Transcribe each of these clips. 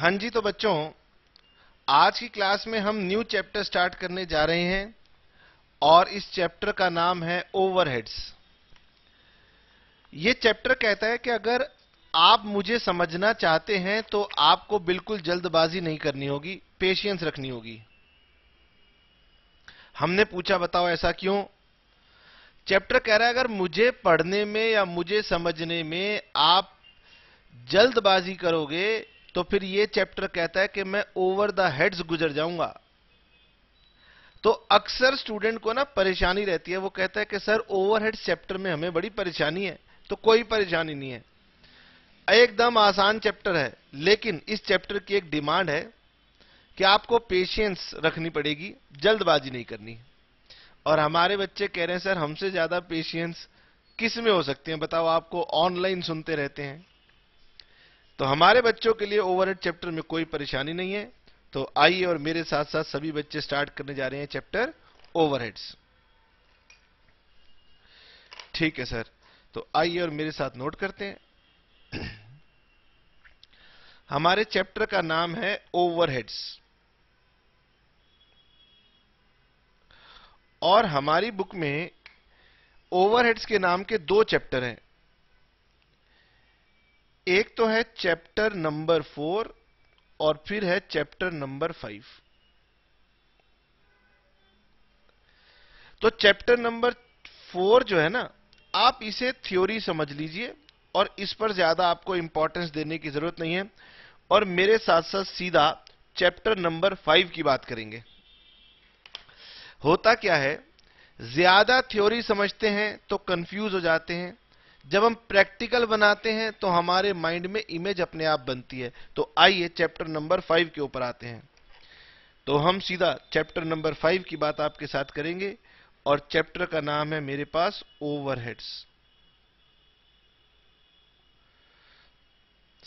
हाँ जी तो बच्चों आज की क्लास में हम न्यू चैप्टर स्टार्ट करने जा रहे हैं और इस चैप्टर का नाम है ओवरहेड्स ये चैप्टर कहता है कि अगर आप मुझे समझना चाहते हैं तो आपको बिल्कुल जल्दबाजी नहीं करनी होगी पेशेंस रखनी होगी हमने पूछा बताओ ऐसा क्यों चैप्टर कह रहा है अगर मुझे पढ़ने में या मुझे समझने में आप जल्दबाजी करोगे तो फिर ये चैप्टर कहता है कि मैं ओवर द हेड्स गुजर जाऊंगा तो अक्सर स्टूडेंट को ना परेशानी रहती है वो कहता है कि सर ओवरहेड चैप्टर में हमें बड़ी परेशानी है तो कोई परेशानी नहीं है एकदम आसान चैप्टर है लेकिन इस चैप्टर की एक डिमांड है कि आपको पेशेंस रखनी पड़ेगी जल्दबाजी नहीं करनी और हमारे बच्चे कह रहे हैं सर हमसे ज्यादा पेशेंस किस में हो सकते हैं बताओ आपको ऑनलाइन सुनते रहते हैं तो हमारे बच्चों के लिए ओवरहेड चैप्टर में कोई परेशानी नहीं है तो आइए और मेरे साथ साथ सभी बच्चे स्टार्ट करने जा रहे हैं चैप्टर ओवरहेड्स ठीक है सर तो आइए और मेरे साथ नोट करते हैं हमारे चैप्टर का नाम है ओवरहेड्स और हमारी बुक में ओवरहेड्स के नाम के दो चैप्टर हैं एक तो है चैप्टर नंबर फोर और फिर है चैप्टर नंबर फाइव तो चैप्टर नंबर फोर जो है ना आप इसे थ्योरी समझ लीजिए और इस पर ज्यादा आपको इंपॉर्टेंस देने की जरूरत नहीं है और मेरे साथ साथ सीधा चैप्टर नंबर फाइव की बात करेंगे होता क्या है ज्यादा थ्योरी समझते हैं तो कंफ्यूज हो जाते हैं जब हम प्रैक्टिकल बनाते हैं तो हमारे माइंड में इमेज अपने आप बनती है तो आइए चैप्टर नंबर फाइव के ऊपर आते हैं तो हम सीधा चैप्टर नंबर फाइव की बात आपके साथ करेंगे और चैप्टर का नाम है मेरे पास ओवरहेड्स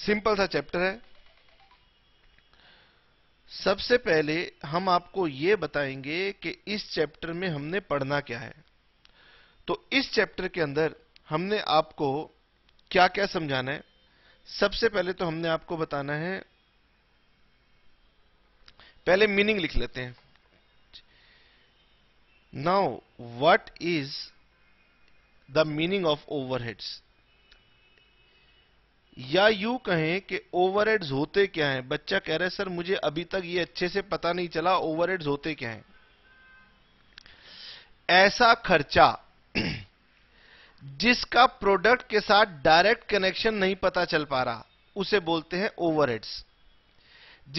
सिंपल सा चैप्टर है सबसे पहले हम आपको यह बताएंगे कि इस चैप्टर में हमने पढ़ना क्या है तो इस चैप्टर के अंदर हमने आपको क्या क्या समझाना है सबसे पहले तो हमने आपको बताना है पहले मीनिंग लिख लेते हैं now what is the meaning of overheads या यू कहें कि ओवरहेड्स होते क्या हैं बच्चा कह रहा है सर मुझे अभी तक ये अच्छे से पता नहीं चला ओवरहेड्स होते क्या हैं ऐसा खर्चा जिसका प्रोडक्ट के साथ डायरेक्ट कनेक्शन नहीं पता चल पा रहा उसे बोलते हैं ओवरहेड्स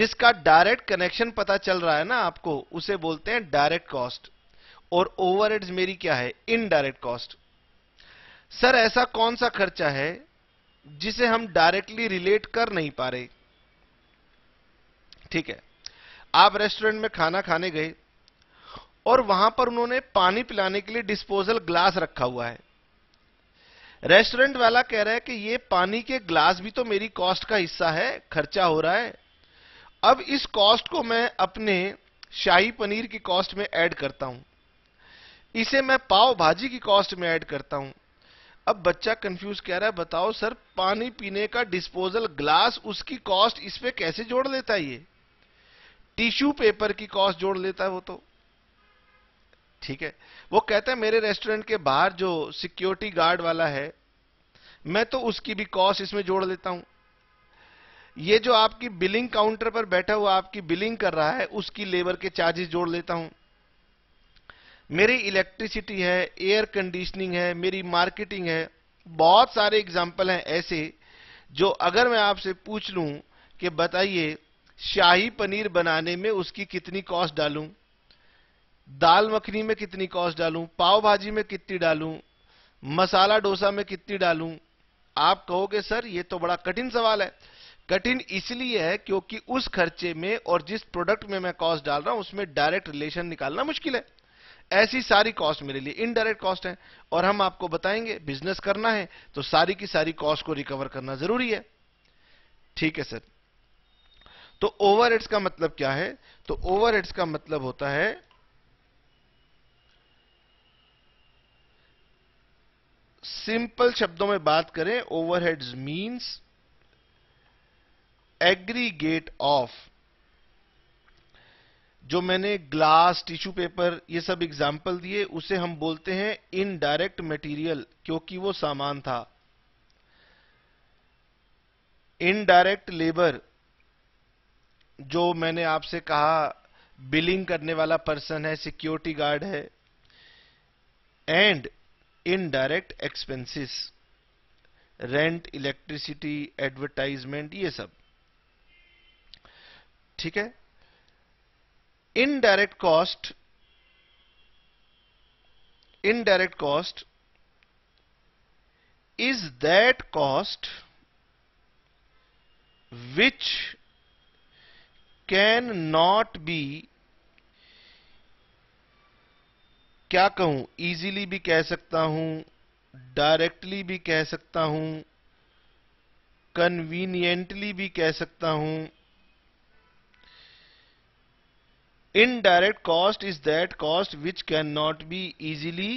जिसका डायरेक्ट कनेक्शन पता चल रहा है ना आपको उसे बोलते हैं डायरेक्ट कॉस्ट और ओवरहेड्स मेरी क्या है इनडायरेक्ट कॉस्ट सर ऐसा कौन सा खर्चा है जिसे हम डायरेक्टली रिलेट कर नहीं पा रहे ठीक है आप रेस्टोरेंट में खाना खाने गए और वहां पर उन्होंने पानी पिलाने के लिए डिस्पोजल ग्लास रखा हुआ है रेस्टोरेंट वाला कह रहा है कि ये पानी के ग्लास भी तो मेरी कॉस्ट का हिस्सा है खर्चा हो रहा है अब इस कॉस्ट को मैं अपने शाही पनीर की कॉस्ट में ऐड करता हूं इसे मैं पाव भाजी की कॉस्ट में ऐड करता हूं अब बच्चा कंफ्यूज कह रहा है बताओ सर पानी पीने का डिस्पोजल ग्लास उसकी कॉस्ट इस पे कैसे जोड़ लेता है ये टिश्यू पेपर की कॉस्ट जोड़ लेता है वो तो ठीक है वो कहता है मेरे रेस्टोरेंट के बाहर जो सिक्योरिटी गार्ड वाला है मैं तो उसकी भी कॉस्ट इसमें जोड़ देता हूं ये जो आपकी बिलिंग काउंटर पर बैठा हुआ आपकी बिलिंग कर रहा है उसकी लेबर के चार्जेस जोड़ लेता हूं मेरी इलेक्ट्रिसिटी है एयर कंडीशनिंग है मेरी मार्केटिंग है बहुत सारे एग्जाम्पल हैं ऐसे जो अगर मैं आपसे पूछ लूं कि बताइए शाही पनीर बनाने में उसकी कितनी कॉस्ट डालूं दाल मखनी में कितनी कॉस्ट डालूं पाव भाजी में कितनी डालूं मसाला डोसा में कितनी डालूं आप कहोगे सर ये तो बड़ा कठिन सवाल है कठिन इसलिए है क्योंकि उस खर्चे में और जिस प्रोडक्ट में मैं कॉस्ट डाल रहा हूं उसमें डायरेक्ट रिलेशन निकालना मुश्किल है ऐसी सारी कॉस्ट मेरे लिए इनडायरेक्ट कॉस्ट है और हम आपको बताएंगे बिजनेस करना है तो सारी की सारी कॉस्ट को रिकवर करना जरूरी है ठीक है सर तो ओवरहेड्स का मतलब क्या है तो ओवरहेड्स का मतलब होता है सिंपल शब्दों में बात करें ओवरहेड्स मींस एग्रीगेट ऑफ जो मैंने ग्लास टिश्यू पेपर ये सब एग्जाम्पल दिए उसे हम बोलते हैं इनडायरेक्ट मटेरियल क्योंकि वो सामान था इनडायरेक्ट लेबर जो मैंने आपसे कहा बिलिंग करने वाला पर्सन है सिक्योरिटी गार्ड है and indirect expenses rent electricity advertisement ये सब ठीक है indirect cost indirect cost is that cost which cannot be क्या कहूं इजीली भी कह सकता हूं डायरेक्टली भी कह सकता हूं कन्वीनियंटली भी कह सकता हूं indirect cost is that cost which can not be easily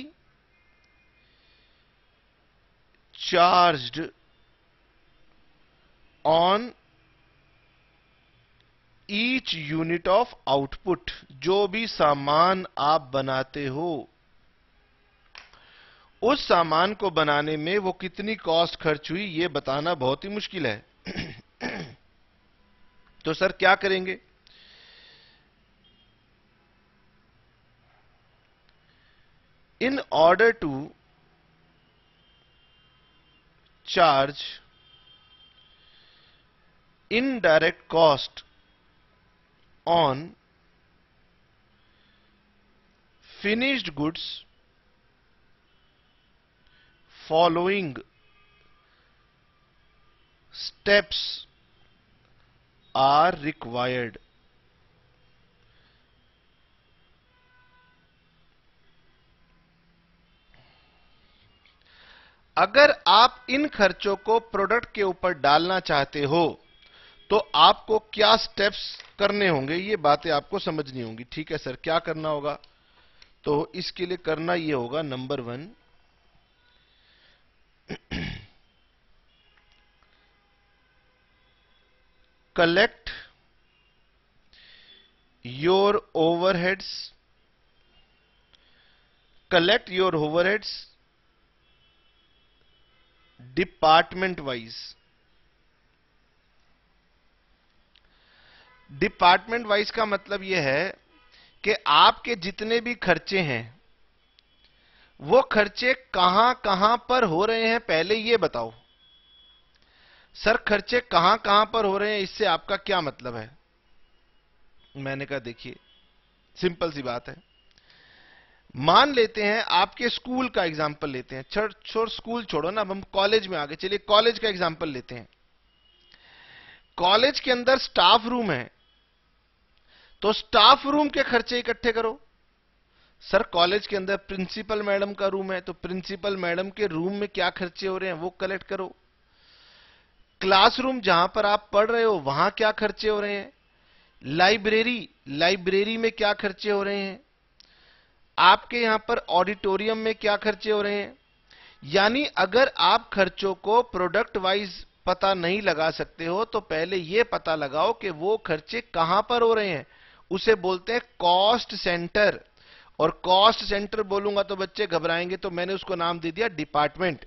charged on each unit of output जो भी सामान आप बनाते हो उस सामान को बनाने में वो कितनी कॉस्ट खर्च हुई ये बताना बहुत ही मुश्किल है तो सर क्या करेंगे in order to charge indirect cost on finished goods following steps are required. अगर आप इन खर्चों को प्रोडक्ट के ऊपर डालना चाहते हो तो आपको क्या स्टेप्स करने होंगे ये बातें आपको समझनी होंगी ठीक है सर क्या करना होगा तो इसके लिए करना ये होगा number one collect your overheads collect your overheads department wise department wise का मतलब यह है कि आपके जितने भी खर्चे हैं वो खर्चे कहां कहां पर हो रहे हैं पहले ये बताओ सर खर्चे कहां कहां पर हो रहे हैं इससे आपका क्या मतलब है मैंने कहा देखिए सिंपल सी बात है मान लेते हैं आपके स्कूल का एग्जाम्पल लेते हैं छोड़ छोड़ स्कूल छोड़ो ना अब हम कॉलेज में आगे चलिए कॉलेज का एग्जाम्पल लेते हैं कॉलेज के अंदर स्टाफ रूम है तो स्टाफ रूम के खर्चे इकट्ठे करो सर कॉलेज के अंदर प्रिंसिपल मैडम का रूम है तो प्रिंसिपल मैडम के रूम में क्या खर्चे हो रहे हैं वो कलेक्ट करो क्लासरूम जहां पर आप पढ़ रहे हो वहां क्या खर्चे हो रहे हैं लाइब्रेरी लाइब्रेरी में क्या खर्चे हो रहे हैं आपके यहां पर ऑडिटोरियम में क्या खर्चे हो रहे हैं यानी अगर आप खर्चों को प्रोडक्ट वाइज पता नहीं लगा सकते हो तो पहले यह पता लगाओ कि वो खर्चे कहां पर हो रहे हैं उसे बोलते हैं कॉस्ट सेंटर और कॉस्ट सेंटर बोलूंगा तो बच्चे घबराएंगे तो मैंने उसको नाम दे दिया डिपार्टमेंट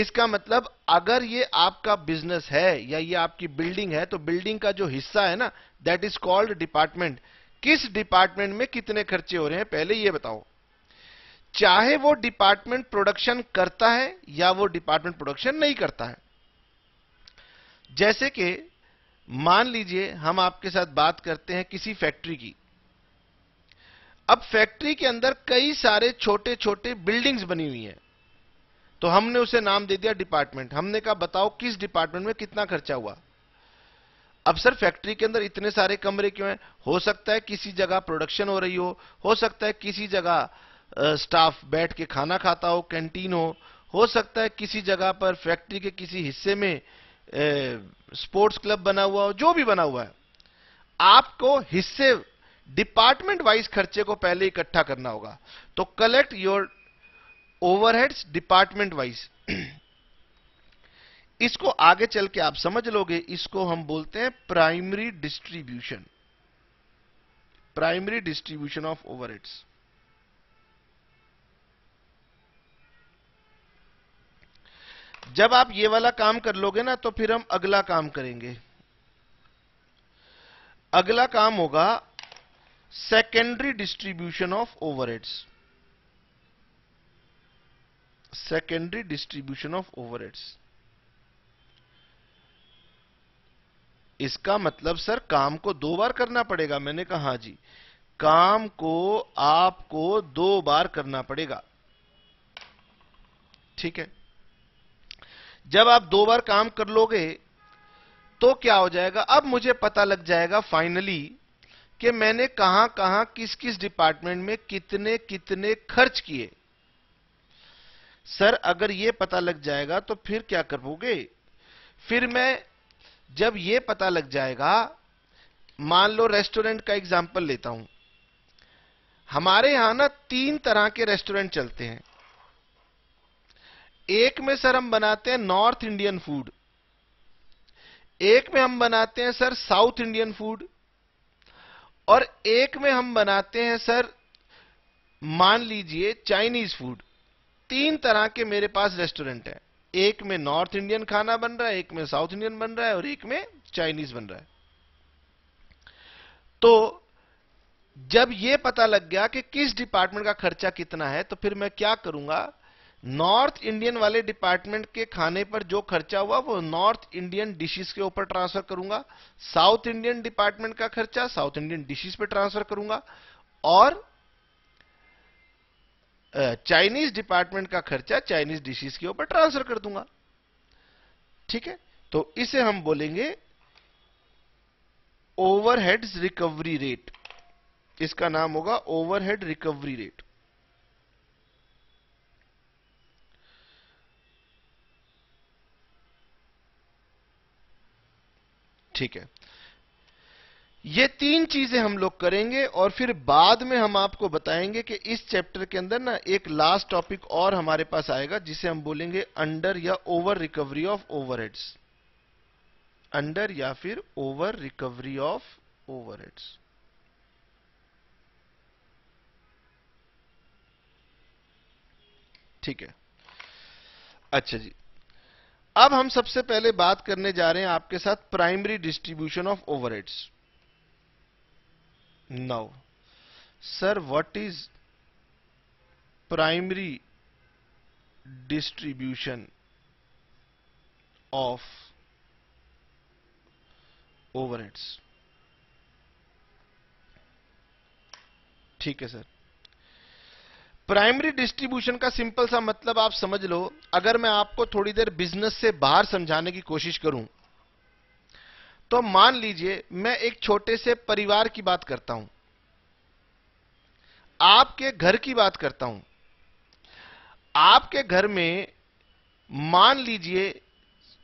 इसका मतलब अगर ये आपका बिजनेस है या ये आपकी बिल्डिंग है तो बिल्डिंग का जो हिस्सा है ना दैट इज कॉल्ड डिपार्टमेंट किस डिपार्टमेंट में कितने खर्चे हो रहे हैं पहले ये बताओ चाहे वो डिपार्टमेंट प्रोडक्शन करता है या वो डिपार्टमेंट प्रोडक्शन नहीं करता है जैसे कि मान लीजिए हम आपके साथ बात करते हैं किसी फैक्ट्री की अब फैक्ट्री के अंदर कई सारे छोटे छोटे बिल्डिंग्स बनी हुई हैं तो हमने उसे नाम दे दिया डिपार्टमेंट हमने कहा बताओ किस डिपार्टमेंट में कितना खर्चा हुआ अब सर फैक्ट्री के अंदर इतने सारे कमरे क्यों हैं हो सकता है किसी जगह प्रोडक्शन हो रही हो हो सकता है किसी जगह स्टाफ बैठ के खाना खाता हो कैंटीन हो हो सकता है किसी जगह पर फैक्ट्री के किसी हिस्से में स्पोर्ट्स क्लब बना हुआ हो जो भी बना हुआ है आपको हिस्से डिपार्टमेंट वाइज खर्चे को पहले इकट्ठा करना होगा तो collect your overheads department wise इसको आगे चल के आप समझ लोगे इसको हम बोलते हैं primary distribution primary distribution of overheads जब आप ये वाला काम कर लोगे ना तो फिर हम अगला काम करेंगे अगला काम होगा secondary distribution of overheads secondary distribution of overheads इसका मतलब सर काम को दो बार करना पड़ेगा मैंने कहा हाँ जी काम को आपको दो बार करना पड़ेगा ठीक है जब आप दो बार काम कर लोगे तो क्या हो जाएगा अब मुझे पता लग जाएगा फाइनली कि मैंने कहां कहां किस किस डिपार्टमेंट में कितने कितने खर्च किए सर अगर यह पता लग जाएगा तो फिर क्या करोगे फिर मैं जब यह पता लग जाएगा मान लो रेस्टोरेंट का एग्जाम्पल लेता हूं हमारे यहां ना तीन तरह के रेस्टोरेंट चलते हैं एक में सर हम बनाते हैं नॉर्थ इंडियन फूड एक में हम बनाते हैं सर साउथ इंडियन फूड और एक में हम बनाते हैं सर मान लीजिए चाइनीज फूड तीन तरह के मेरे पास रेस्टोरेंट है एक में नॉर्थ इंडियन खाना बन रहा है एक में साउथ इंडियन बन रहा है और एक में चाइनीज बन रहा है तो जब यह पता लग गया कि किस डिपार्टमेंट का खर्चा कितना है तो फिर मैं क्या करूंगा नॉर्थ इंडियन वाले डिपार्टमेंट के खाने पर जो खर्चा हुआ वो नॉर्थ इंडियन डिशेस के ऊपर ट्रांसफर करूंगा साउथ इंडियन डिपार्टमेंट का खर्चा साउथ इंडियन डिशेस पे ट्रांसफर करूंगा और चाइनीज डिपार्टमेंट का खर्चा चाइनीज डिशेस के ऊपर ट्रांसफर कर दूंगा ठीक है तो इसे हम बोलेंगे ओवरहेड्स रिकवरी रेट इसका नाम होगा ओवरहेड रिकवरी रेट ठीक है ये तीन चीजें हम लोग करेंगे और फिर बाद में हम आपको बताएंगे कि इस चैप्टर के अंदर ना एक लास्ट टॉपिक और हमारे पास आएगा जिसे हम बोलेंगे अंडर या over recovery of overheads under या फिर ओवर रिकवरी ऑफ ओवरहेड्स ठीक है अच्छा जी अब हम सबसे पहले बात करने जा रहे हैं आपके साथ primary distribution of overheads now sir what is primary distribution of overheads ठीक है सर प्राइमरी डिस्ट्रीब्यूशन का सिंपल सा मतलब आप समझ लो अगर मैं आपको थोड़ी देर बिजनेस से बाहर समझाने की कोशिश करूं तो मान लीजिए मैं एक छोटे से परिवार की बात करता हूं आपके घर की बात करता हूं आपके घर में मान लीजिए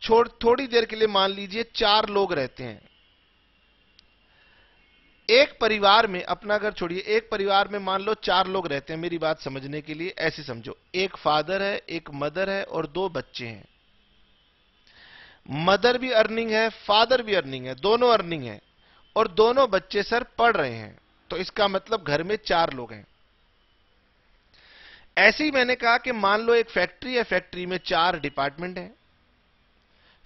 छोड़ थोड़ी देर के लिए मान लीजिए चार लोग रहते हैं एक परिवार में अपना घर छोड़िए एक परिवार में मान लो चार लोग रहते हैं मेरी बात समझने के लिए ऐसे समझो एक फादर है एक मदर है और दो बच्चे हैं मदर भी अर्निंग है फादर भी अर्निंग है दोनों अर्निंग है और दोनों बच्चे सर पढ़ रहे हैं तो इसका मतलब घर में चार लोग हैं ऐसे ही मैंने कहा कि मान लो एक फैक्ट्री है फैक्ट्री में चार डिपार्टमेंट है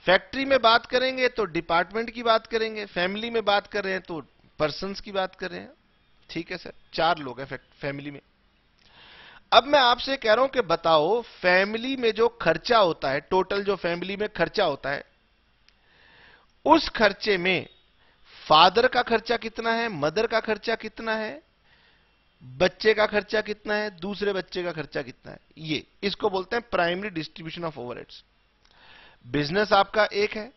फैक्ट्री में बात करेंगे तो डिपार्टमेंट की बात करेंगे फैमिली में बात कर रहे हैं तो पर्सन की बात कर रहे हैं ठीक है सर चार लोग हैं फैमिली में अब मैं आपसे कह रहा हूं कि बताओ फैमिली में जो खर्चा होता है टोटल जो फैमिली में खर्चा होता है उस खर्चे में फादर का खर्चा कितना है मदर का खर्चा कितना है बच्चे का खर्चा कितना है दूसरे बच्चे का खर्चा कितना है ये इसको बोलते हैं primary distribution of over business आपका एक है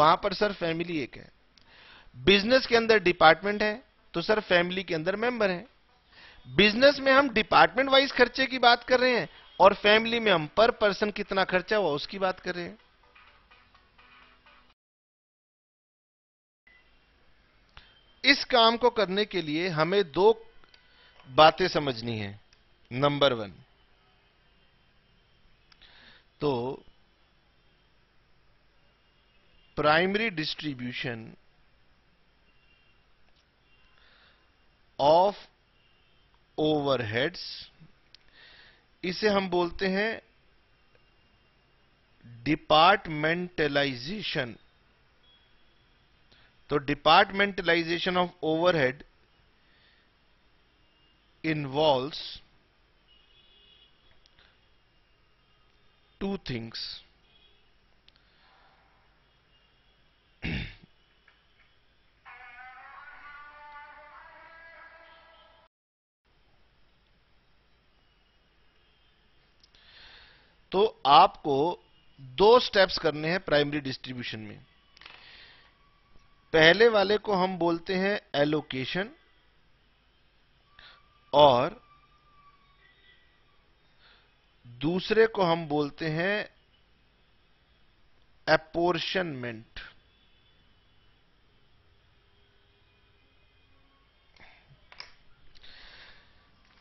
वहां पर सर फैमिली एक है बिजनेस के अंदर डिपार्टमेंट है तो सर फैमिली के अंदर मेंबर है बिजनेस में हम डिपार्टमेंट वाइज खर्चे की बात कर रहे हैं और फैमिली में हम पर पर्सन कितना खर्चा हुआ उसकी बात कर रहे हैं इस काम को करने के लिए हमें दो बातें समझनी है नंबर वन तो प्राइमरी डिस्ट्रीब्यूशन ऑफ ओवरहेड्स इसे हम बोलते हैं डिपार्टमेंटलाइजेशन तो departmentalisation of overhead involves two things तो आपको दो स्टेप्स करने हैं प्राइमरी डिस्ट्रीब्यूशन में पहले वाले को हम बोलते हैं एलोकेशन और दूसरे को हम बोलते हैं अपोर्शनमेंट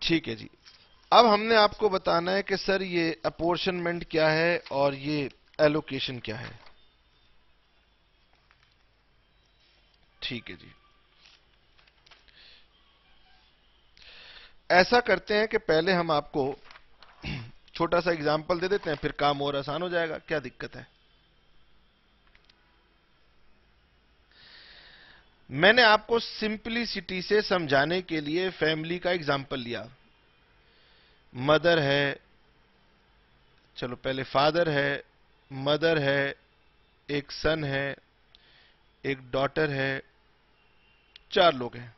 ठीक है जी अब हमने आपको बताना है कि सर ये अपोर्शनमेंट क्या है और ये एलोकेशन क्या है ठीक है जी ऐसा करते हैं कि पहले हम आपको छोटा सा एग्जांपल दे देते हैं फिर काम और आसान हो जाएगा क्या दिक्कत है मैंने आपको सिंपलिसिटी से समझाने के लिए फैमिली का एग्जांपल लिया मदर है चलो पहले फादर है मदर है एक सन है एक डॉटर है चार लोग हैं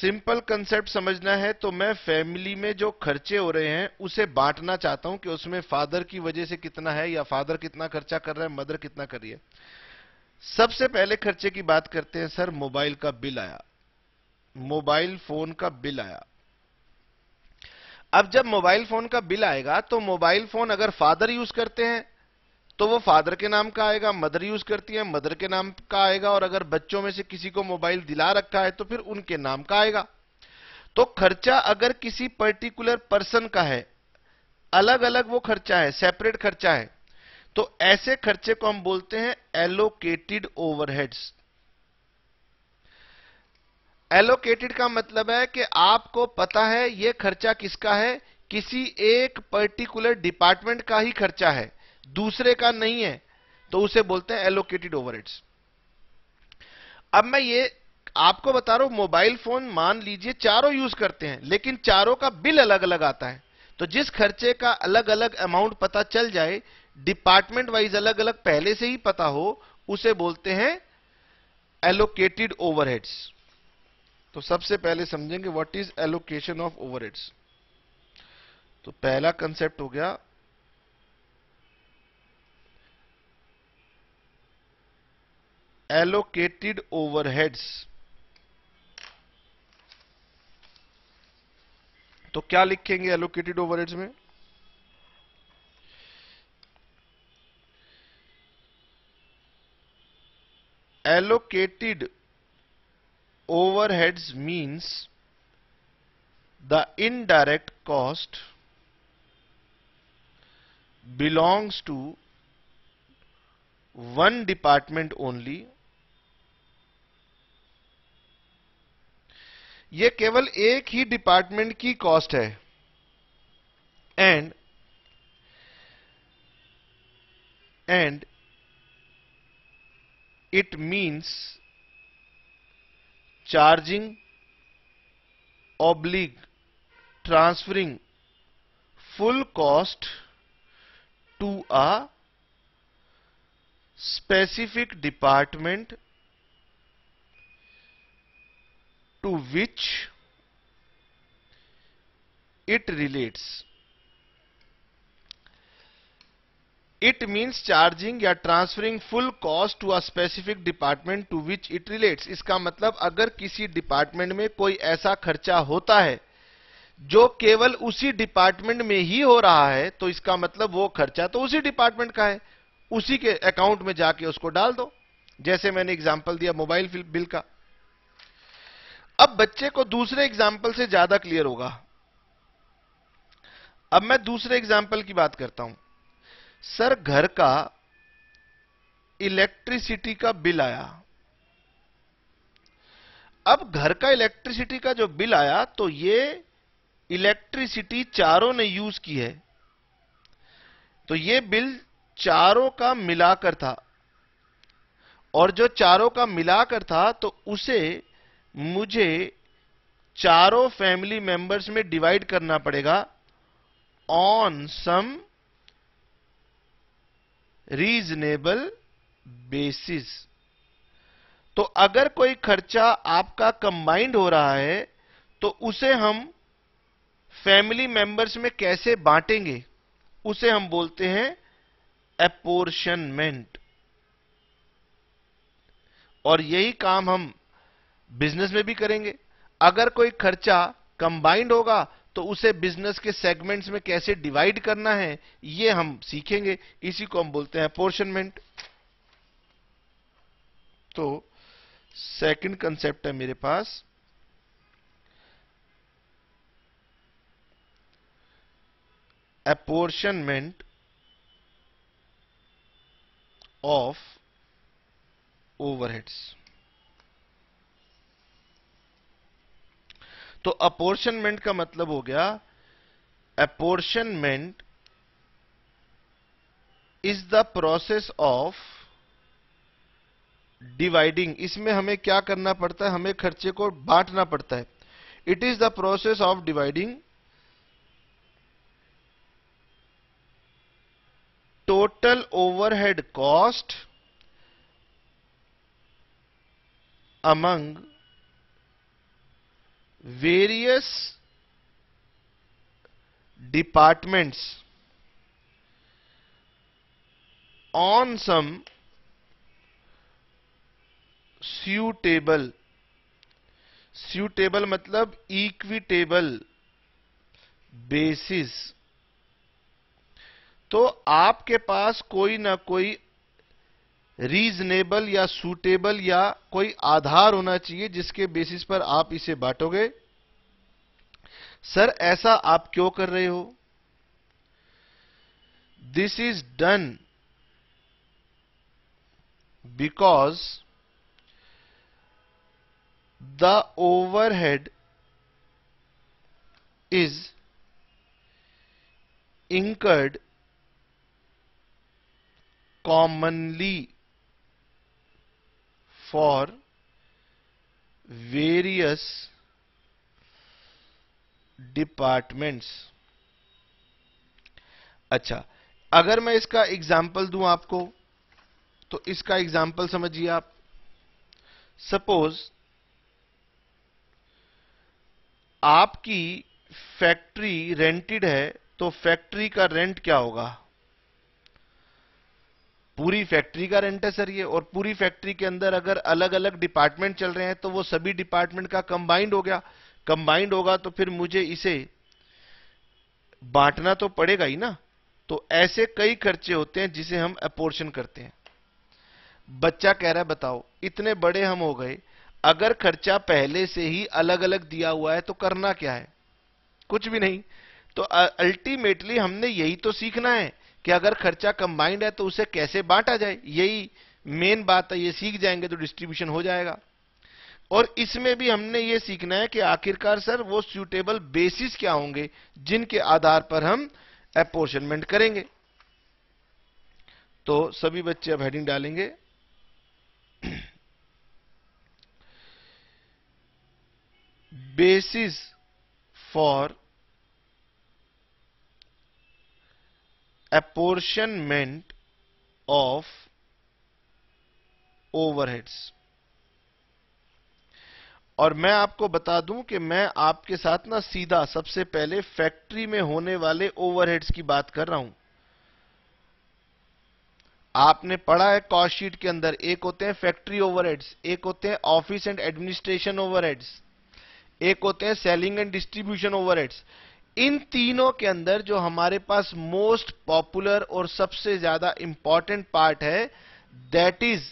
सिंपल कंसेप्ट समझना है तो मैं फैमिली में जो खर्चे हो रहे हैं उसे बांटना चाहता हूं कि उसमें फादर की वजह से कितना है या फादर कितना खर्चा कर रहा है मदर कितना कर रही है सबसे पहले खर्चे की बात करते हैं सर मोबाइल का बिल आया मोबाइल फोन का बिल आया अब जब मोबाइल फोन का बिल आएगा तो मोबाइल फोन अगर फादर यूज करते हैं तो वो फादर के नाम का आएगा मदर यूज करती है मदर के नाम का आएगा और अगर बच्चों में से किसी को मोबाइल दिला रखा है तो फिर उनके नाम का आएगा तो खर्चा अगर किसी पर्टिकुलर पर्सन का है अलग अलग वो खर्चा है सेपरेट खर्चा है तो ऐसे खर्चे को हम बोलते हैं एलोकेटेड ओवरहेड्स एलोकेटेड का मतलब है कि आपको पता है ये खर्चा किसका है किसी एक पर्टिकुलर डिपार्टमेंट का ही खर्चा है दूसरे का नहीं है तो उसे बोलते हैं एलोकेटेड ओवरहेड्स अब मैं ये आपको बता रहा हूं मोबाइल फोन मान लीजिए चारों यूज करते हैं लेकिन चारों का बिल अलग अलग आता है तो जिस खर्चे का अलग अलग अमाउंट पता चल जाए डिपार्टमेंट वाइज अलग अलग पहले से ही पता हो उसे बोलते हैं एलोकेटेड ओवरहेड्स तो सबसे पहले समझेंगे what is allocation of overheads तो पहला कंसेप्ट हो गया एलोकेटेड ओवरहेड्स तो क्या लिखेंगे एलोकेटेड ओवरहेड्स में allocated overheads means the indirect cost belongs to one department only ये केवल एक ही डिपार्टमेंट की कॉस्ट है and and it means charging oblique transferring full cost to a specific department to which it relates it means charging या transferring full cost to a specific department to which it relates इसका मतलब अगर किसी department में कोई ऐसा खर्चा होता है जो केवल उसी डिपार्टमेंट में ही हो रहा है तो इसका मतलब वो खर्चा तो उसी डिपार्टमेंट का है उसी के अकाउंट में जाके उसको डाल दो जैसे मैंने एग्जाम्पल दिया मोबाइल बिल का अब बच्चे को दूसरे एग्जाम्पल से ज्यादा क्लियर होगा अब मैं दूसरे एग्जाम्पल की बात करता हूं सर घर का इलेक्ट्रिसिटी का बिल आया अब घर का इलेक्ट्रिसिटी का जो बिल आया तो ये इलेक्ट्रिसिटी चारों ने यूज की है तो ये बिल चारों का मिलाकर था और जो चारों का मिलाकर था तो उसे मुझे चारों फैमिली मेंबर्स में डिवाइड करना पड़ेगा ऑन सम रीजनेबल बेसिस तो अगर कोई खर्चा आपका कंबाइंड हो रहा है तो उसे हम फैमिली मेंबर्स में कैसे बांटेंगे उसे हम बोलते हैं अपोर्शनमेंट और यही काम हम बिजनेस में भी करेंगे अगर कोई खर्चा कंबाइंड होगा तो उसे बिजनेस के सेगमेंट्स में कैसे डिवाइड करना है ये हम सीखेंगे इसी को हम बोलते हैं पोर्शनमेंट तो सेकंड कंसेप्ट है मेरे पास अपोर्शनमेंट ऑफ ओवरहेड्स तो अपोर्शनमेंट का मतलब हो गया apportionment is the process of dividing इसमें हमें क्या करना पड़ता है हमें खर्चे को बांटना पड़ता है it is the process of dividing total overhead cost among various departments on some suitable suitable मतलब equitable basis तो आपके पास कोई ना कोई रीजनेबल या सूटेबल या कोई आधार होना चाहिए जिसके बेसिस पर आप इसे बांटोगे सर ऐसा आप क्यों कर रहे हो this is done because the overhead is incurred commonly for various departments अच्छा अगर मैं इसका एग्जाम्पल दू आपको तो इसका एग्जाम्पल समझिए आप सपोज आपकी फैक्ट्री रेंटेड है तो फैक्ट्री का रेंट क्या होगा पूरी फैक्ट्री का रेंट है सर ये और पूरी फैक्ट्री के अंदर अगर अलग अलग डिपार्टमेंट चल रहे हैं तो वो सभी डिपार्टमेंट का कंबाइंड हो गया कंबाइंड होगा तो फिर मुझे इसे बांटना तो पड़ेगा ही ना तो ऐसे कई खर्चे होते हैं जिसे हम अपोर्शन करते हैं बच्चा कह रहा है बताओ इतने बड़े हम हो गए अगर खर्चा पहले से ही अलग अलग दिया हुआ है तो करना क्या है कुछ भी नहीं तो अल्टीमेटली हमने यही तो सीखना है कि अगर खर्चा कंबाइंड है तो उसे कैसे बांटा जाए यही मेन बात है ये सीख जाएंगे तो डिस्ट्रीब्यूशन हो जाएगा और इसमें भी हमने ये सीखना है कि आखिरकार सर वो सूटेबल बेसिस क्या होंगे जिनके आधार पर हम अपोर्शनमेंट करेंगे तो सभी बच्चे अब हेडिंग डालेंगे basis for apportionment of overheads और मैं आपको बता दूं कि मैं आपके साथ ना सीधा सबसे पहले फैक्ट्री में होने वाले ओवरहेड्स की बात कर रहा हूं आपने पढ़ा है कॉस्ट शीट के अंदर एक होते हैं फैक्ट्री ओवरहेड्स एक होते हैं ऑफिस एंड एडमिनिस्ट्रेशन ओवरहेड्स एक होते हैं सेलिंग एंड डिस्ट्रीब्यूशन ओवरहेड्स इन तीनों के अंदर जो हमारे पास मोस्ट पॉपुलर और सबसे ज्यादा इंपॉर्टेंट पार्ट है दैट इज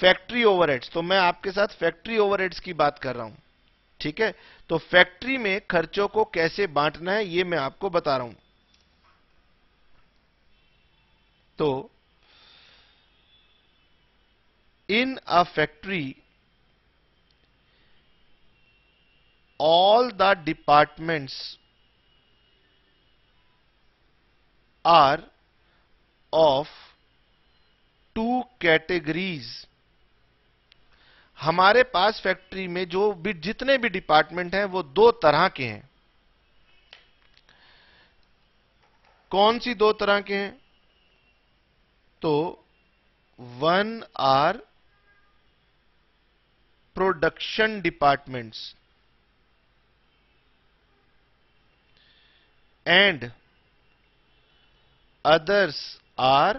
फैक्ट्री ओवरहेड्स तो मैं आपके साथ फैक्ट्री ओवरहेड्स की बात कर रहा हूं ठीक है तो फैक्ट्री में खर्चों को कैसे बांटना है ये मैं आपको बता रहा हूं तो in a factory all the departments are of two categories हमारे पास फैक्ट्री में जो भी जितने भी डिपार्टमेंट हैं वो दो तरह के हैं कौन सी दो तरह के हैं तो one are production departments and others are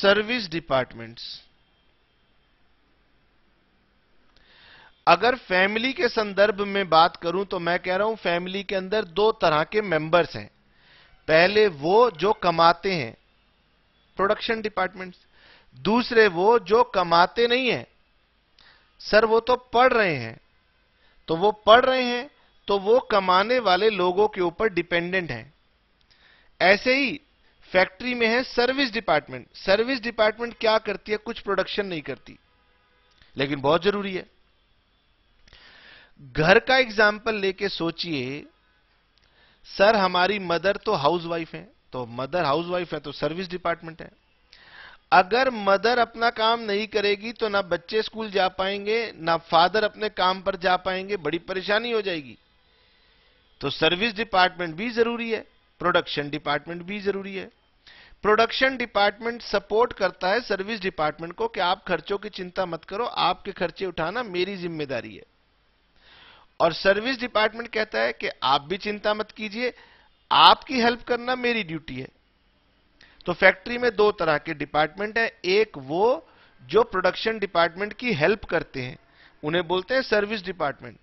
service departments अगर फैमिली के संदर्भ में बात करूं तो मैं कह रहा हूं फैमिली के अंदर दो तरह के मेंबर्स हैं पहले वो जो कमाते हैं प्रोडक्शन डिपार्टमेंट दूसरे वो जो कमाते नहीं है सर वो तो पढ़ रहे हैं तो वो पढ़ रहे हैं तो वो कमाने वाले लोगों के ऊपर डिपेंडेंट हैं ऐसे ही फैक्ट्री में है सर्विस डिपार्टमेंट सर्विस डिपार्टमेंट क्या करती है कुछ प्रोडक्शन नहीं करती लेकिन बहुत जरूरी है घर का एग्जाम्पल लेके सोचिए सर हमारी मदर तो हाउसवाइफ है तो मदर हाउसवाइफ है तो सर्विस डिपार्टमेंट है अगर मदर अपना काम नहीं करेगी तो ना बच्चे स्कूल जा पाएंगे ना फादर अपने काम पर जा पाएंगे बड़ी परेशानी हो जाएगी तो सर्विस डिपार्टमेंट भी जरूरी है प्रोडक्शन डिपार्टमेंट भी जरूरी है प्रोडक्शन डिपार्टमेंट सपोर्ट करता है सर्विस डिपार्टमेंट को कि आप खर्चों की चिंता मत करो आपके खर्चे उठाना मेरी जिम्मेदारी है और सर्विस डिपार्टमेंट कहता है कि आप भी चिंता मत कीजिए आपकी हेल्प करना मेरी ड्यूटी है तो फैक्ट्री में दो तरह के डिपार्टमेंट है एक वो जो प्रोडक्शन डिपार्टमेंट की हेल्प करते हैं उन्हें बोलते हैं सर्विस डिपार्टमेंट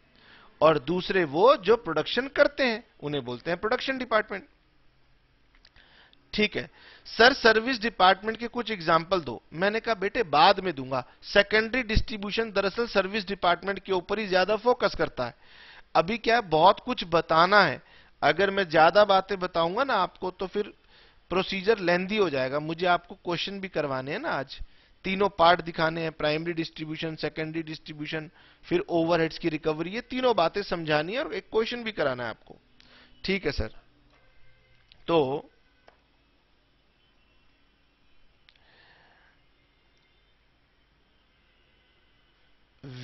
और दूसरे वो जो प्रोडक्शन करते हैं उन्हें बोलते हैं प्रोडक्शन डिपार्टमेंट ठीक है सर सर्विस डिपार्टमेंट के कुछ एग्जाम्पल दो मैंने कहा बेटे बाद में दूंगा सेकेंडरी डिस्ट्रीब्यूशन दरअसल सर्विस डिपार्टमेंट के ऊपर ही ज्यादा फोकस करता है अभी क्या है बहुत कुछ बताना है अगर मैं ज्यादा बातें बताऊंगा ना आपको तो फिर प्रोसीजर लेंदी हो जाएगा मुझे आपको क्वेश्चन भी करवाने हैं ना आज तीनों पार्ट दिखाने हैं प्राइमरी डिस्ट्रीब्यूशन सेकेंडरी डिस्ट्रीब्यूशन फिर ओवरहेड्स की रिकवरी ये तीनों बातें समझानी है और एक क्वेश्चन भी कराना है आपको ठीक है सर तो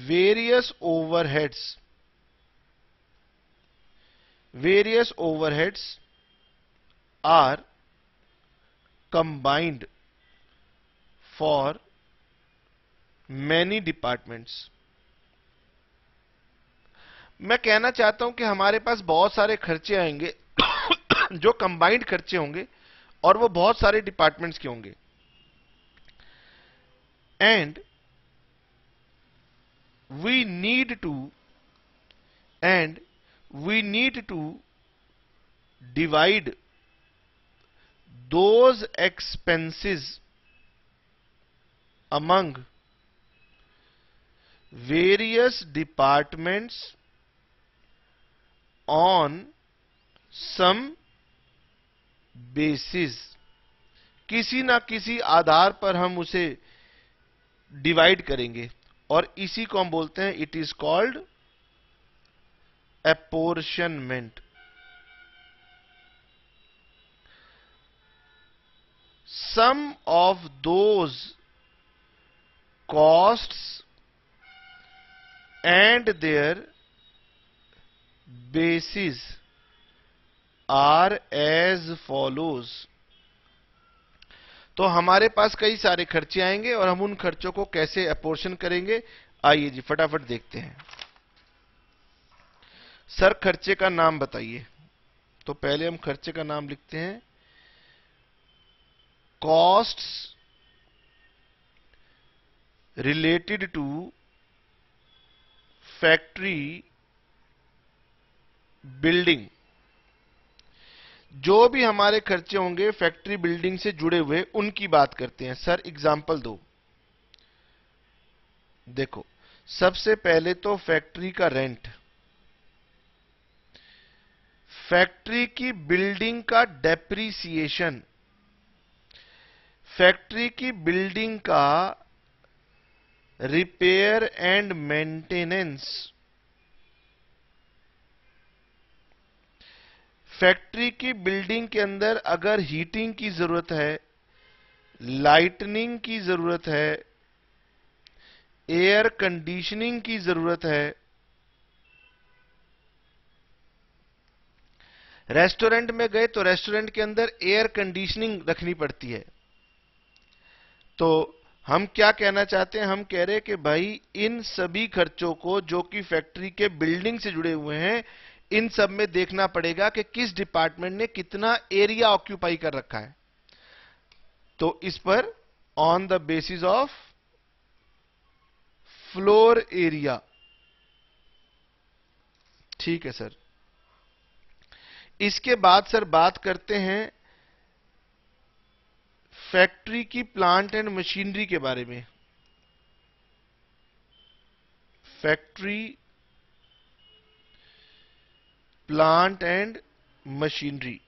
various overheads various overheads are combined for many departments मैं कहना चाहता हूं कि हमारे पास बहुत सारे खर्चे आएंगे जो कंबाइंड खर्चे होंगे और वो बहुत सारे डिपार्टमेंट्स के होंगे and we need to and we need to divide those expenses among various departments on some basis किसी ना किसी आधार पर हम उसे डिवाइड करेंगे और इसी को हम बोलते हैं it is called apportionment sum of those cost and their basis are as follows तो हमारे पास कई सारे खर्चे आएंगे और हम उन खर्चों को कैसे अपोर्शन करेंगे आइए जी फटाफट देखते हैं सर खर्चे का नाम बताइए तो पहले हम खर्चे का नाम लिखते हैं costs related to factory building जो भी हमारे खर्चे होंगे फैक्ट्री बिल्डिंग से जुड़े हुए उनकी बात करते हैं सर एग्जाम्पल दो देखो सबसे पहले तो फैक्ट्री का रेंट फैक्ट्री की बिल्डिंग का डेप्रिसिएशन फैक्ट्री की बिल्डिंग का रिपेयर एंड मेंटेनेंस फैक्ट्री की बिल्डिंग के अंदर अगर हीटिंग की जरूरत है लाइटनिंग की जरूरत है एयर कंडीशनिंग की जरूरत है रेस्टोरेंट में गए तो रेस्टोरेंट के अंदर एयर कंडीशनिंग रखनी पड़ती है तो हम क्या कहना चाहते हैं हम कह रहे हैं कि भाई इन सभी खर्चों को जो कि फैक्ट्री के बिल्डिंग से जुड़े हुए हैं इन सब में देखना पड़ेगा कि किस डिपार्टमेंट ने कितना एरिया ऑक्यूपाई कर रखा है तो इस पर on the basis of floor area ठीक है सर इसके बाद सर बात करते हैं फैक्ट्री की प्लांट एंड मशीनरी के बारे में factory plant and machinery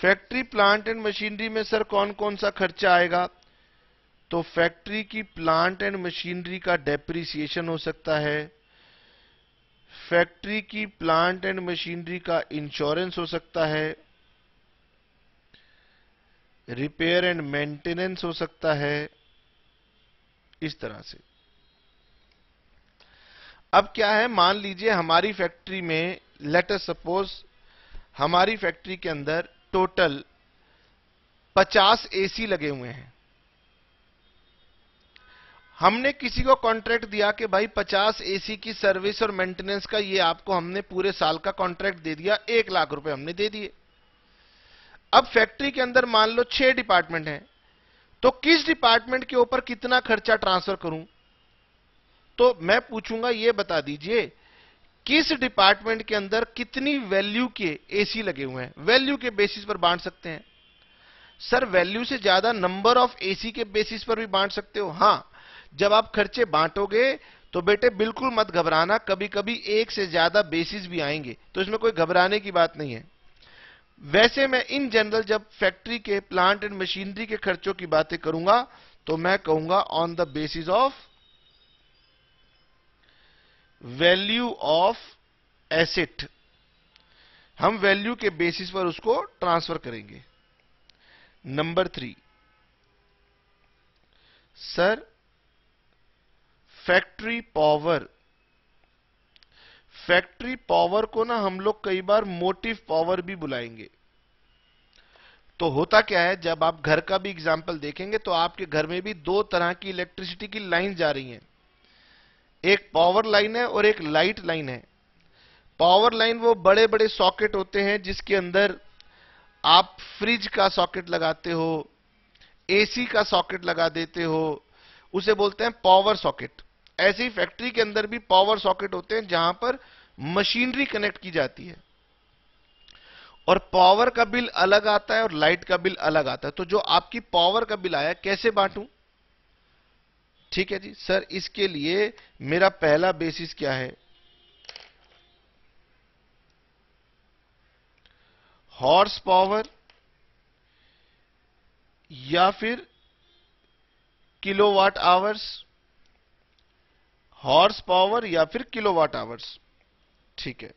factory plant and machinery में सर कौन कौन सा खर्चा आएगा तो फैक्ट्री की प्लांट एंड मशीनरी का डेप्रिसिएशन हो सकता है फैक्ट्री की प्लांट एंड मशीनरी का इंश्योरेंस हो सकता है रिपेयर एंड मेंटेनेंस हो सकता है इस तरह से अब क्या है मान लीजिए हमारी फैक्ट्री में लेट अस सपोज हमारी फैक्ट्री के अंदर टोटल 50 एसी लगे हुए हैं हमने किसी को कॉन्ट्रैक्ट दिया कि भाई 50 एसी की सर्विस और मेंटेनेंस का ये आपको हमने पूरे साल का कॉन्ट्रैक्ट दे दिया एक लाख रुपए हमने दे दिए अब फैक्ट्री के अंदर मान लो छह डिपार्टमेंट हैं तो किस डिपार्टमेंट के ऊपर कितना खर्चा ट्रांसफर करूं तो मैं पूछूंगा ये बता दीजिए किस डिपार्टमेंट के अंदर कितनी वैल्यू के एसी लगे हुए हैं वैल्यू के बेसिस पर बांट सकते हैं सर वैल्यू से ज्यादा नंबर ऑफ एसी के बेसिस पर भी बांट सकते हो हां जब आप खर्चे बांटोगे तो बेटे बिल्कुल मत घबराना कभी कभी एक से ज्यादा बेसिस भी आएंगे तो इसमें कोई घबराने की बात नहीं है वैसे मैं इन जनरल जब फैक्ट्री के प्लांट एंड मशीनरी के खर्चों की बातें करूंगा तो मैं कहूंगा on the basis of value of asset हम वैल्यू के बेसिस पर उसको ट्रांसफर करेंगे number three sir factory power factory power को ना हम लोग कई बार मोटिव पावर भी बुलाएंगे तो होता क्या है जब आप घर का भी एग्जाम्पल देखेंगे तो आपके घर में भी दो तरह की इलेक्ट्रिसिटी की लाइन जा रही हैं एक पावर लाइन है और एक लाइट लाइन है पावर लाइन वो बड़े बड़े सॉकेट होते हैं जिसके अंदर आप फ्रिज का सॉकेट लगाते हो एसी का सॉकेट लगा देते हो उसे बोलते हैं पावर सॉकेट ऐसी फैक्ट्री के अंदर भी पावर सॉकेट होते हैं जहां पर मशीनरी कनेक्ट की जाती है और पावर का बिल अलग आता है और लाइट का बिल अलग आता है तो जो आपकी पावर का बिल आया कैसे बांटूं ठीक है जी सर इसके लिए मेरा पहला बेसिस क्या है हॉर्स पावर या फिर किलोवाट आवर्स हॉर्स पावर या फिर किलोवाट आवर्स ठीक है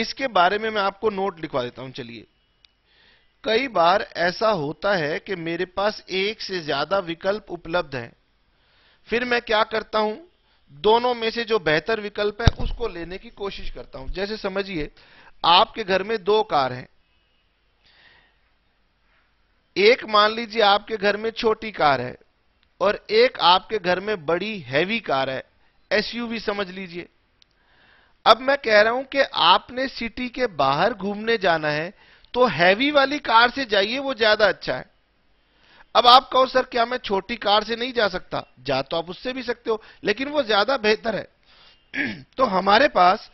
इसके बारे में मैं आपको नोट लिखवा देता हूं चलिए कई बार ऐसा होता है कि मेरे पास एक से ज्यादा विकल्प उपलब्ध है फिर मैं क्या करता हूं दोनों में से जो बेहतर विकल्प है उसको लेने की कोशिश करता हूं जैसे समझिए आपके घर में दो कार हैं एक मान लीजिए आपके घर में छोटी कार है और एक आपके घर में बड़ी हैवी कार है एसयूवी समझ लीजिए अब मैं कह रहा हूं कि आपने सिटी के बाहर घूमने जाना है तो हैवी वाली कार से जाइए वो ज्यादा अच्छा है अब आप कहो सर क्या मैं छोटी कार से नहीं जा सकता जा तो आप उससे भी सकते हो लेकिन वो ज्यादा बेहतर है तो हमारे पास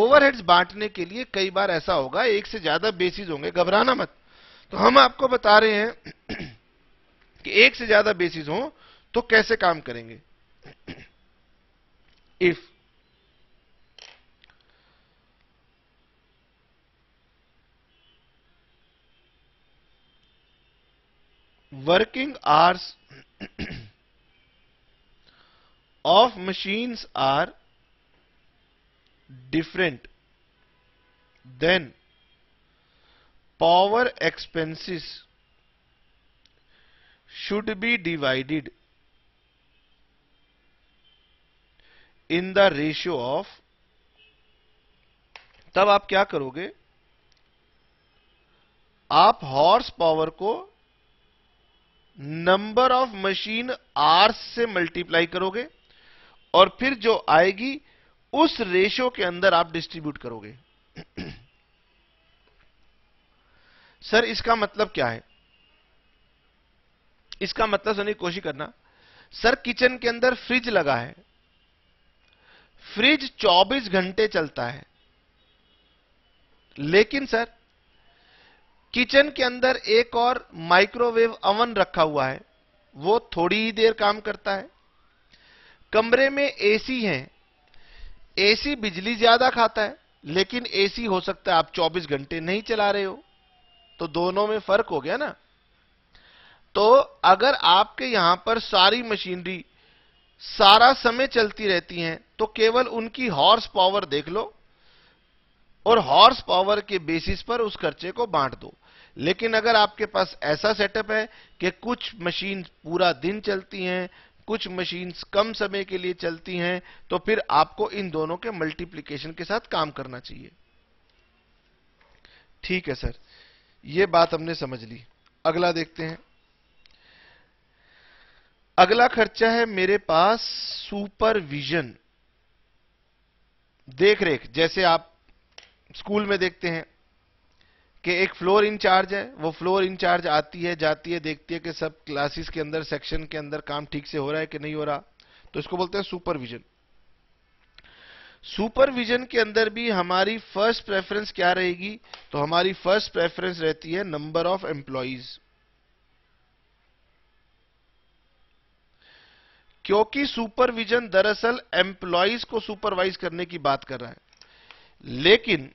ओवरहेड्स बांटने के लिए कई बार ऐसा होगा एक से ज्यादा बेसिस होंगे घबराना मत तो हम आपको बता रहे हैं कि एक से ज्यादा बेसिस हो तो कैसे काम करेंगे if working hours of machines are different then power expenses should be divided in the ratio of तब आप क्या करोगे आप हॉर्स पावर को नंबर ऑफ मशीन आर से मल्टीप्लाई करोगे और फिर जो आएगी उस रेशो के अंदर आप डिस्ट्रीब्यूट करोगे सर इसका मतलब क्या है इसका मतलब सुनने की कोशिश करना सर किचन के अंदर फ्रिज लगा है फ्रिज 24 घंटे चलता है लेकिन सर किचन के अंदर एक और माइक्रोवेव अवन रखा हुआ है वो थोड़ी ही देर काम करता है कमरे में एसी है एसी बिजली ज्यादा खाता है लेकिन एसी हो सकता है आप 24 घंटे नहीं चला रहे हो तो दोनों में फर्क हो गया ना तो अगर आपके यहां पर सारी मशीनरी सारा समय चलती रहती हैं तो केवल उनकी हॉर्स पावर देख लो और हॉर्स पावर के बेसिस पर उस खर्चे को बांट दो लेकिन अगर आपके पास ऐसा सेटअप है कि कुछ मशीन पूरा दिन चलती हैं कुछ मशीन्स कम समय के लिए चलती हैं तो फिर आपको इन दोनों के मल्टीप्लीकेशन के साथ काम करना चाहिए ठीक है सर ये बात हमने समझ ली अगला देखते हैं अगला खर्चा है मेरे पास सुपरविजन देखरेख जैसे आप स्कूल में देखते हैं कि एक फ्लोर इंचार्ज है वो फ्लोर इंचार्ज आती है जाती है देखती है कि सब क्लासेस के अंदर सेक्शन के अंदर काम ठीक से हो रहा है कि नहीं हो रहा तो इसको बोलते हैं सुपरविजन सुपरविजन के अंदर भी हमारी फर्स्ट प्रेफरेंस क्या रहेगी तो हमारी फर्स्ट प्रेफरेंस रहती है नंबर ऑफ एम्प्लॉज क्योंकि सुपरविजन दरअसल एम्प्लॉज को सुपरवाइज करने की बात कर रहा है लेकिन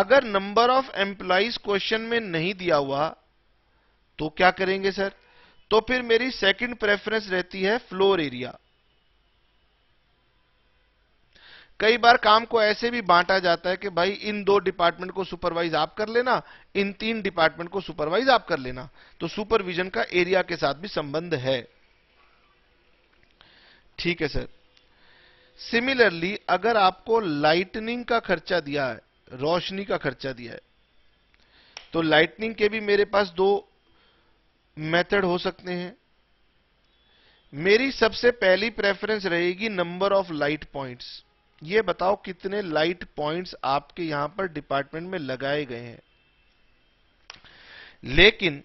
अगर नंबर ऑफ एम्प्लॉज क्वेश्चन में नहीं दिया हुआ तो क्या करेंगे सर तो फिर मेरी सेकंड प्रेफरेंस रहती है फ्लोर एरिया कई बार काम को ऐसे भी बांटा जाता है कि भाई इन दो डिपार्टमेंट को सुपरवाइज आप कर लेना इन तीन डिपार्टमेंट को सुपरवाइज आप कर लेना तो सुपरविजन का एरिया के साथ भी संबंध है ठीक है सर सिमिलरली अगर आपको लाइटनिंग का खर्चा दिया है रोशनी का खर्चा दिया है तो लाइटनिंग के भी मेरे पास दो मेथड हो सकते हैं मेरी सबसे पहली प्रेफरेंस रहेगी नंबर ऑफ लाइट पॉइंट्स ये बताओ कितने लाइट पॉइंट्स आपके यहां पर डिपार्टमेंट में लगाए गए हैं लेकिन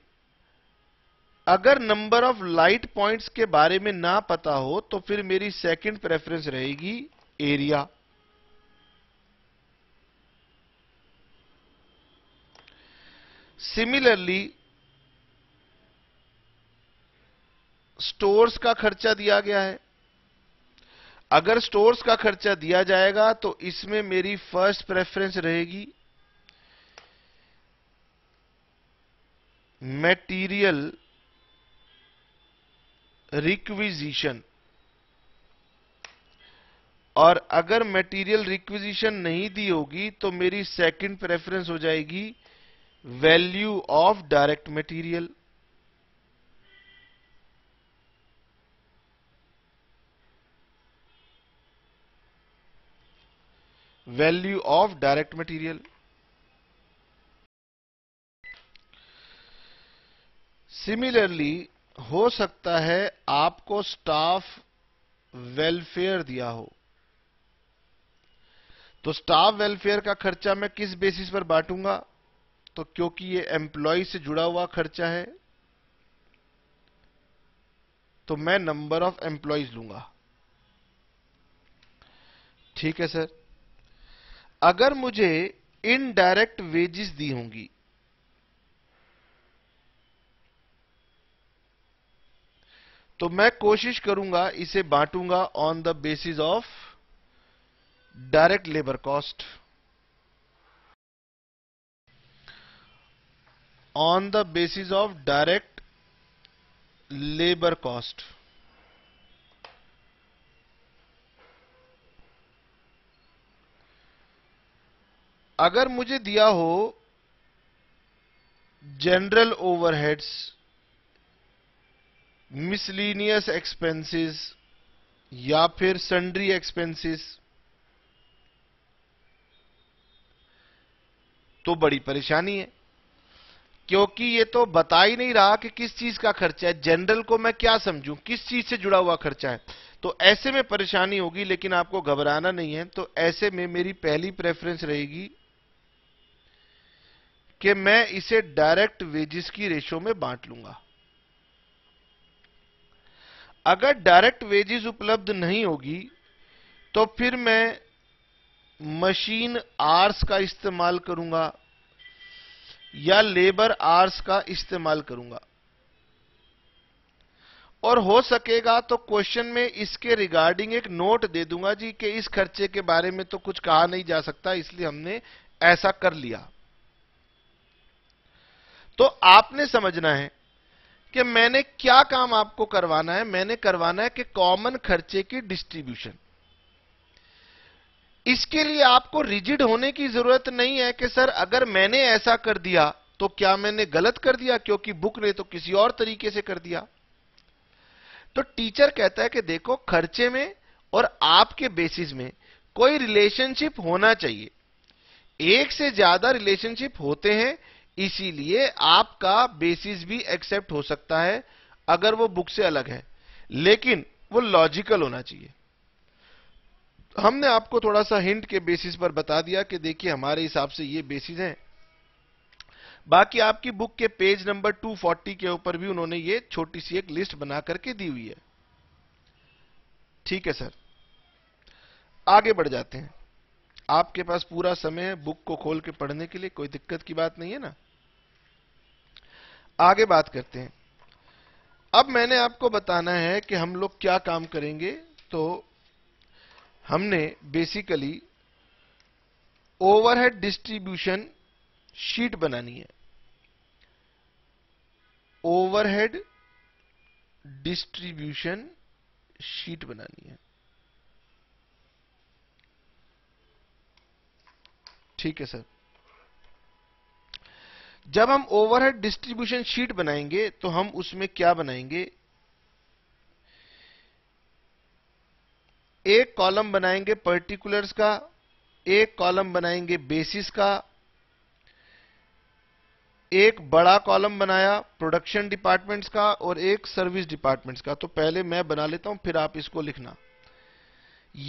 अगर नंबर ऑफ लाइट पॉइंट्स के बारे में ना पता हो तो फिर मेरी सेकंड प्रेफरेंस रहेगी एरिया सिमिलरली स्टोर्स का खर्चा दिया गया है अगर स्टोर्स का खर्चा दिया जाएगा तो इसमें मेरी फर्स्ट प्रेफरेंस रहेगी मेटीरियल रिक्विजिशन और अगर मटेरियल रिक्विजिशन नहीं दी होगी तो मेरी सेकंड प्रेफरेंस हो जाएगी value of direct material value of direct material similarly हो सकता है आपको स्टाफ वेलफेयर दिया हो तो स्टाफ वेलफेयर का खर्चा मैं किस बेसिस पर बांटूंगा तो क्योंकि ये एम्प्लॉय से जुड़ा हुआ खर्चा है तो मैं नंबर ऑफ एम्प्लॉयज लूंगा ठीक है सर अगर मुझे इनडायरेक्ट वेजेस दी होंगी तो मैं कोशिश करूंगा इसे बांटूंगा on the basis of direct labour cost on the basis of direct labor cost. अगर मुझे दिया हो जनरल ओवरहेड्स मिसलिनियस एक्सपेंसेस या फिर सन्ड्री एक्सपेंसेस तो बड़ी परेशानी है क्योंकि ये तो बता ही नहीं रहा कि किस चीज का खर्चा है जनरल को मैं क्या समझूं किस चीज से जुड़ा हुआ खर्चा है तो ऐसे में परेशानी होगी लेकिन आपको घबराना नहीं है तो ऐसे में मेरी पहली प्रेफरेंस रहेगी कि मैं इसे डायरेक्ट वेजेस की रेशो में बांट लूंगा अगर डायरेक्ट वेजेस उपलब्ध नहीं होगी तो फिर मैं मशीन आर्स का इस्तेमाल करूंगा या लेबर आर्स का इस्तेमाल करूंगा और हो सकेगा तो क्वेश्चन में इसके रिगार्डिंग एक नोट दे दूंगा जी कि इस खर्चे के बारे में तो कुछ कहा नहीं जा सकता इसलिए हमने ऐसा कर लिया तो आपने समझना है कि मैंने क्या काम आपको करवाना है मैंने करवाना है कि कॉमन खर्चे की डिस्ट्रीब्यूशन इसके लिए आपको रिजिड होने की जरूरत नहीं है कि सर अगर मैंने ऐसा कर दिया तो क्या मैंने गलत कर दिया क्योंकि बुक ने तो किसी और तरीके से कर दिया तो टीचर कहता है कि देखो खर्चे में और आपके बेसिस में कोई रिलेशनशिप होना चाहिए एक से ज्यादा रिलेशनशिप होते हैं इसीलिए आपका बेसिस भी एक्सेप्ट हो सकता है अगर वो बुक से अलग है लेकिन वो लॉजिकल होना चाहिए हमने आपको थोड़ा सा हिंट के बेसिस पर बता दिया कि देखिए हमारे हिसाब से ये बेसिस हैं बाकी आपकी बुक के पेज नंबर 240 के ऊपर भी उन्होंने ये छोटी सी एक लिस्ट बना करके दी हुई है ठीक है सर आगे बढ़ जाते हैं आपके पास पूरा समय है बुक को खोल के पढ़ने के लिए कोई दिक्कत की बात नहीं है ना आगे बात करते हैं अब मैंने आपको बताना है कि हम लोग क्या काम करेंगे तो हमने बेसिकली ओवरहेड डिस्ट्रीब्यूशन शीट बनानी है ओवरहेड डिस्ट्रीब्यूशन शीट बनानी है ठीक है सर जब हम ओवरहेड डिस्ट्रीब्यूशन शीट बनाएंगे तो हम उसमें क्या बनाएंगे एक कॉलम बनाएंगे पर्टिकुलर्स का एक कॉलम बनाएंगे बेसिस का एक बड़ा कॉलम बनाया प्रोडक्शन डिपार्टमेंट्स का और एक सर्विस डिपार्टमेंट्स का तो पहले मैं बना लेता हूं फिर आप इसको लिखना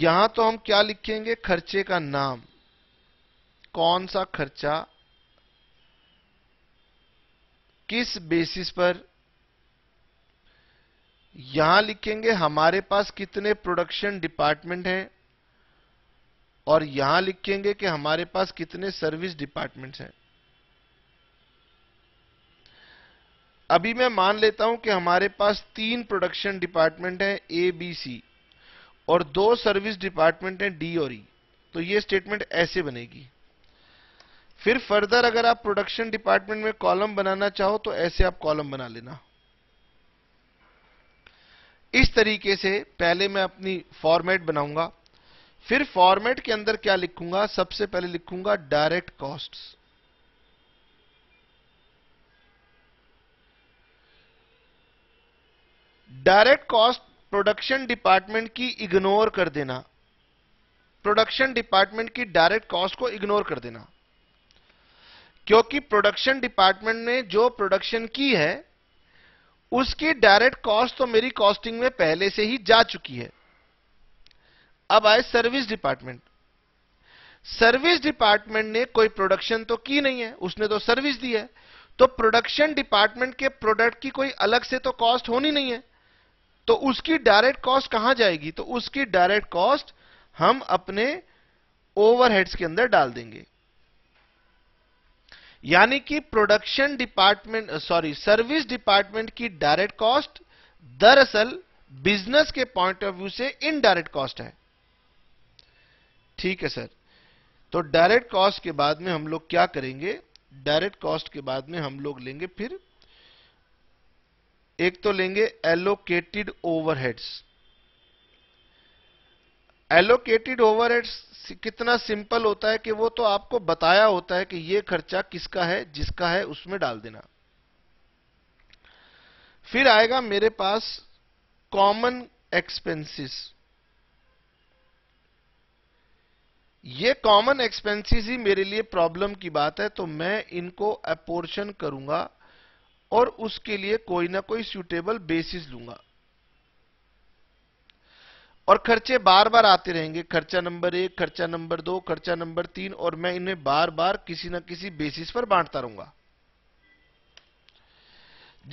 यहां तो हम क्या लिखेंगे खर्चे का नाम कौन सा खर्चा किस बेसिस पर यहां लिखेंगे हमारे पास कितने प्रोडक्शन डिपार्टमेंट हैं और यहां लिखेंगे कि हमारे पास कितने सर्विस डिपार्टमेंट हैं अभी मैं मान लेता हूं कि हमारे पास तीन प्रोडक्शन डिपार्टमेंट हैं ए बी सी और दो सर्विस डिपार्टमेंट हैं डी और ई e। तो ये स्टेटमेंट ऐसे बनेगी फिर फर्दर अगर आप प्रोडक्शन डिपार्टमेंट में कॉलम बनाना चाहो तो ऐसे आप कॉलम बना लेना इस तरीके से पहले मैं अपनी फॉर्मेट बनाऊंगा फिर फॉर्मेट के अंदर क्या लिखूंगा सबसे पहले लिखूंगा direct cost direct cost production department की इग्नोर कर देना प्रोडक्शन डिपार्टमेंट की डायरेक्ट कॉस्ट को इग्नोर कर देना क्योंकि प्रोडक्शन डिपार्टमेंट ने जो प्रोडक्शन की है उसकी डायरेक्ट कॉस्ट तो मेरी कॉस्टिंग में पहले से ही जा चुकी है अब आए सर्विस डिपार्टमेंट सर्विस डिपार्टमेंट ने कोई प्रोडक्शन तो की नहीं है उसने तो सर्विस दी है तो प्रोडक्शन डिपार्टमेंट के प्रोडक्ट की कोई अलग से तो कॉस्ट होनी नहीं है तो उसकी डायरेक्ट कॉस्ट कहां जाएगी तो उसकी डायरेक्ट कॉस्ट हम अपने ओवरहेड्स के अंदर डाल देंगे यानी कि production department sorry service department की डायरेक्ट कॉस्ट दरअसल बिजनेस के पॉइंट ऑफ व्यू से इनडायरेक्ट कॉस्ट है ठीक है सर तो डायरेक्ट कॉस्ट के बाद में हम लोग क्या करेंगे डायरेक्ट कॉस्ट के बाद में हम लोग लेंगे फिर एक तो लेंगे एलोकेटेड ओवरहेड्स एलोकेटेड ओवरहेड कितना सिंपल होता है कि वो तो आपको बताया होता है कि ये खर्चा किसका है जिसका है उसमें डाल देना फिर आएगा मेरे पास कॉमन एक्सपेंसेस ये कॉमन एक्सपेंसेस ही मेरे लिए प्रॉब्लम की बात है तो मैं इनको अपोर्शन करूंगा और उसके लिए कोई ना कोई सुटेबल बेसिस लूंगा और खर्चे बार बार आते रहेंगे खर्चा नंबर एक खर्चा नंबर दो खर्चा नंबर तीन और मैं इन्हें बार बार किसी ना किसी बेसिस पर बांटता रहूंगा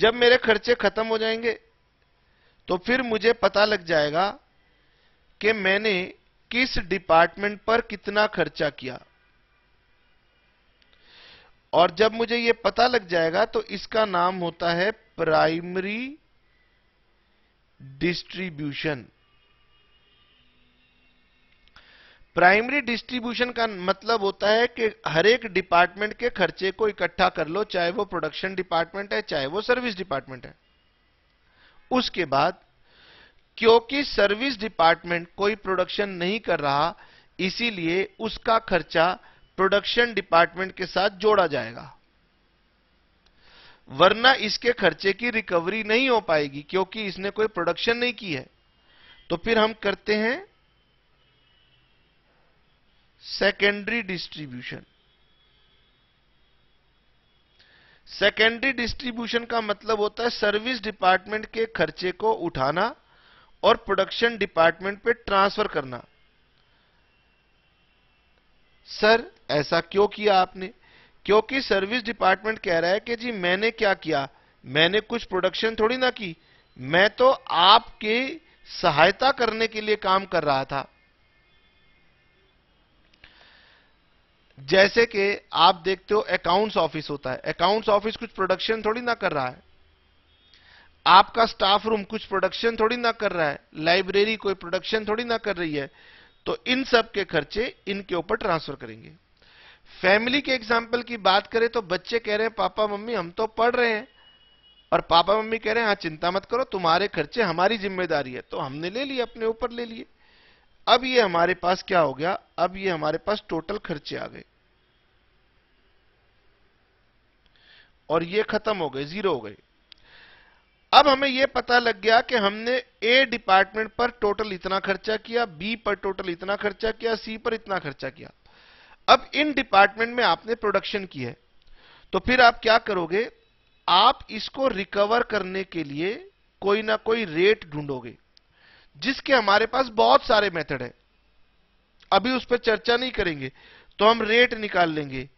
जब मेरे खर्चे खत्म हो जाएंगे तो फिर मुझे पता लग जाएगा कि मैंने किस डिपार्टमेंट पर कितना खर्चा किया और जब मुझे यह पता लग जाएगा तो इसका नाम होता है प्राइमरी डिस्ट्रीब्यूशन प्राइमरी डिस्ट्रीब्यूशन का मतलब होता है कि हर एक डिपार्टमेंट के खर्चे को इकट्ठा कर लो चाहे वो प्रोडक्शन डिपार्टमेंट है चाहे वो सर्विस डिपार्टमेंट है उसके बाद क्योंकि सर्विस डिपार्टमेंट कोई प्रोडक्शन नहीं कर रहा इसीलिए उसका खर्चा प्रोडक्शन डिपार्टमेंट के साथ जोड़ा जाएगा वरना इसके खर्चे की रिकवरी नहीं हो पाएगी क्योंकि इसने कोई प्रोडक्शन नहीं की है तो फिर हम करते हैं सेकेंडरी डिस्ट्रीब्यूशन सेकेंडरी डिस्ट्रीब्यूशन का मतलब होता है सर्विस डिपार्टमेंट के खर्चे को उठाना और प्रोडक्शन डिपार्टमेंट पे ट्रांसफर करना सर ऐसा क्यों किया आपने क्योंकि सर्विस डिपार्टमेंट कह रहा है कि जी मैंने क्या किया मैंने कुछ प्रोडक्शन थोड़ी ना की मैं तो आपके सहायता करने के लिए काम कर रहा था जैसे कि आप देखते हो अकाउंट्स ऑफिस होता है अकाउंट्स ऑफिस कुछ प्रोडक्शन थोड़ी ना कर रहा है आपका स्टाफ रूम कुछ प्रोडक्शन थोड़ी ना कर रहा है लाइब्रेरी कोई प्रोडक्शन थोड़ी ना कर रही है तो इन सब के खर्चे इनके ऊपर ट्रांसफर करेंगे फैमिली के एग्जाम्पल की बात करें तो बच्चे कह रहे हैं पापा मम्मी हम तो पढ़ रहे हैं और पापा मम्मी कह रहे हैं हाँ चिंता मत करो तुम्हारे खर्चे हमारी जिम्मेदारी है तो हमने ले लिए अपने ऊपर ले लिए अब ये हमारे पास क्या हो गया अब ये हमारे पास टोटल खर्चे आ गए और ये खत्म हो गए जीरो हो गए अब हमें यह पता लग गया कि हमने ए डिपार्टमेंट पर टोटल इतना खर्चा किया बी पर टोटल इतना खर्चा किया सी पर इतना खर्चा किया अब इन डिपार्टमेंट में आपने प्रोडक्शन की है तो फिर आप क्या करोगे आप इसको रिकवर करने के लिए कोई ना कोई रेट ढूंढोगे जिसके हमारे पास बहुत सारे मेथड है अभी उस पर चर्चा नहीं करेंगे तो हम रेट निकाल लेंगे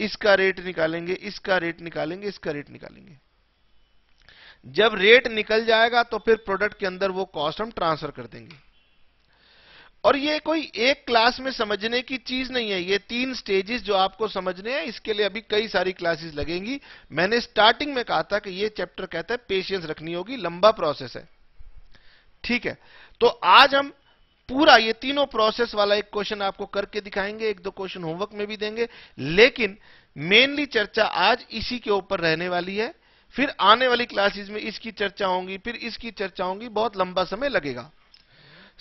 इसका रेट निकालेंगे इसका रेट निकालेंगे इसका रेट निकालेंगे जब रेट निकल जाएगा तो फिर प्रोडक्ट के अंदर वो कॉस्ट हम ट्रांसफर कर देंगे और ये कोई एक क्लास में समझने की चीज नहीं है ये तीन स्टेजेस जो आपको समझने हैं इसके लिए अभी कई सारी क्लासेस लगेंगी मैंने स्टार्टिंग में कहा था कि ये चैप्टर कहता है पेशेंस रखनी होगी लंबा प्रोसेस है ठीक है तो आज हम पूरा ये तीनों प्रोसेस वाला एक क्वेश्चन आपको करके दिखाएंगे एक दो क्वेश्चन होमवर्क में भी देंगे लेकिन मेनली चर्चा आज इसी के ऊपर रहने वाली है फिर आने वाली क्लासेस में इसकी चर्चा होंगी फिर इसकी चर्चा होंगी बहुत लंबा समय लगेगा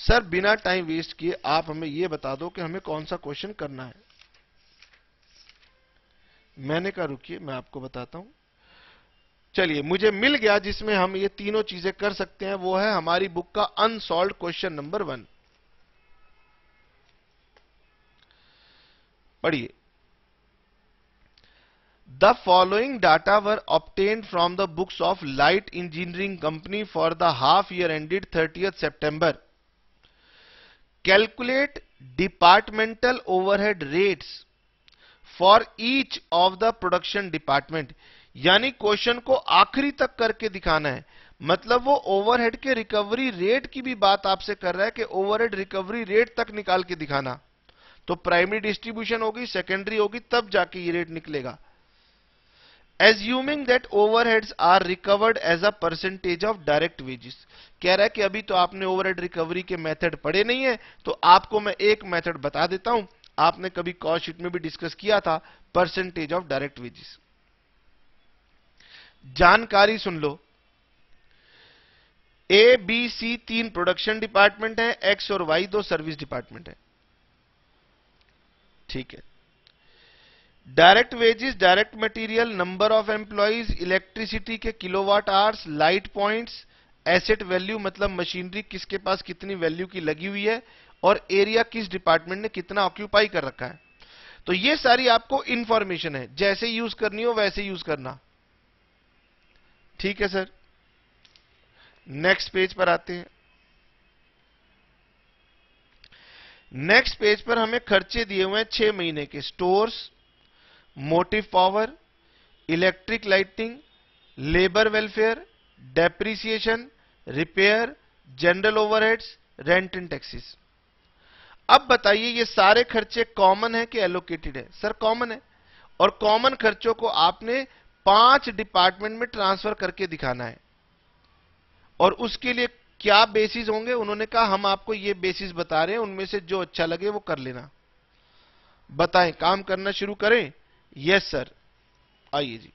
सर बिना टाइम वेस्ट किए आप हमें यह बता दो कि हमें कौन सा क्वेश्चन करना है मैंने कहा रुकिए मैं आपको बताता हूं चलिए मुझे मिल गया जिसमें हम ये तीनों चीजें कर सकते हैं वो है हमारी बुक का अनसॉल्व क्वेश्चन नंबर वन पढ़िए the following data were obtained from the books of light engineering company for the half year ended thirty September calculate departmental overhead rates for each of the production department यानी question को आखिरी तक करके दिखाना है मतलब वो ओवरहेड के रिकवरी रेट की भी बात आपसे कर रहा है कि ओवरहेड रिकवरी रेट तक निकाल के दिखाना तो प्राइमरी डिस्ट्रीब्यूशन होगी सेकेंडरी होगी तब जाके ये रेट निकलेगा assuming that overheads are recovered as a percentage of direct wages कह रहा है कि अभी तो आपने ओवरहेड रिकवरी के मेथड पढ़े नहीं है तो आपको मैं एक मेथड बता देता हूं आपने कभी कॉस्ट शीट में भी डिस्कस किया था परसेंटेज ऑफ डायरेक्ट वेजेस जानकारी सुन लो ए बी सी तीन प्रोडक्शन डिपार्टमेंट है एक्स और वाई दो सर्विस डिपार्टमेंट है ठीक है direct wages direct material number of employees electricity के kilowatt hours light points asset value मतलब मशीनरी किसके पास कितनी वैल्यू की लगी हुई है और एरिया किस डिपार्टमेंट ने कितना ऑक्यूपाई कर रखा है तो ये सारी आपको इंफॉर्मेशन है जैसे यूज करनी हो वैसे यूज करना ठीक है सर नेक्स्ट पेज पर आते हैं नेक्स्ट पेज पर हमें खर्चे दिए हुए हैं छह महीने के stores motive power electric lighting labour welfare depreciation repair general overheads rent and taxes अब बताइए ये सारे खर्चे कॉमन है कि एलोकेटेड है सर कॉमन है और कॉमन खर्चों को आपने पांच डिपार्टमेंट में ट्रांसफर करके दिखाना है और उसके लिए क्या बेसिस होंगे उन्होंने कहा हम आपको ये बेसिस बता रहे हैं उनमें से जो अच्छा लगे वो कर लेना बताएं काम करना शुरू करें यस सर आइए जी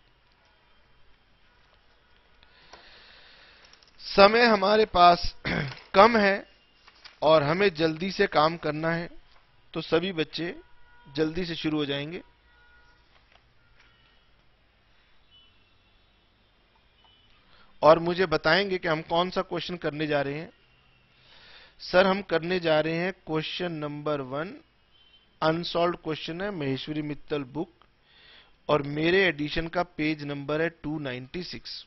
समय हमारे पास कम है और हमें जल्दी से काम करना है तो सभी बच्चे जल्दी से शुरू हो जाएंगे और मुझे बताएंगे कि हम कौन सा क्वेश्चन करने जा रहे हैं सर हम करने जा रहे हैं question number one unsolved question है महेश्वरी मित्तल बुक और मेरे एडिशन का पेज नंबर है 296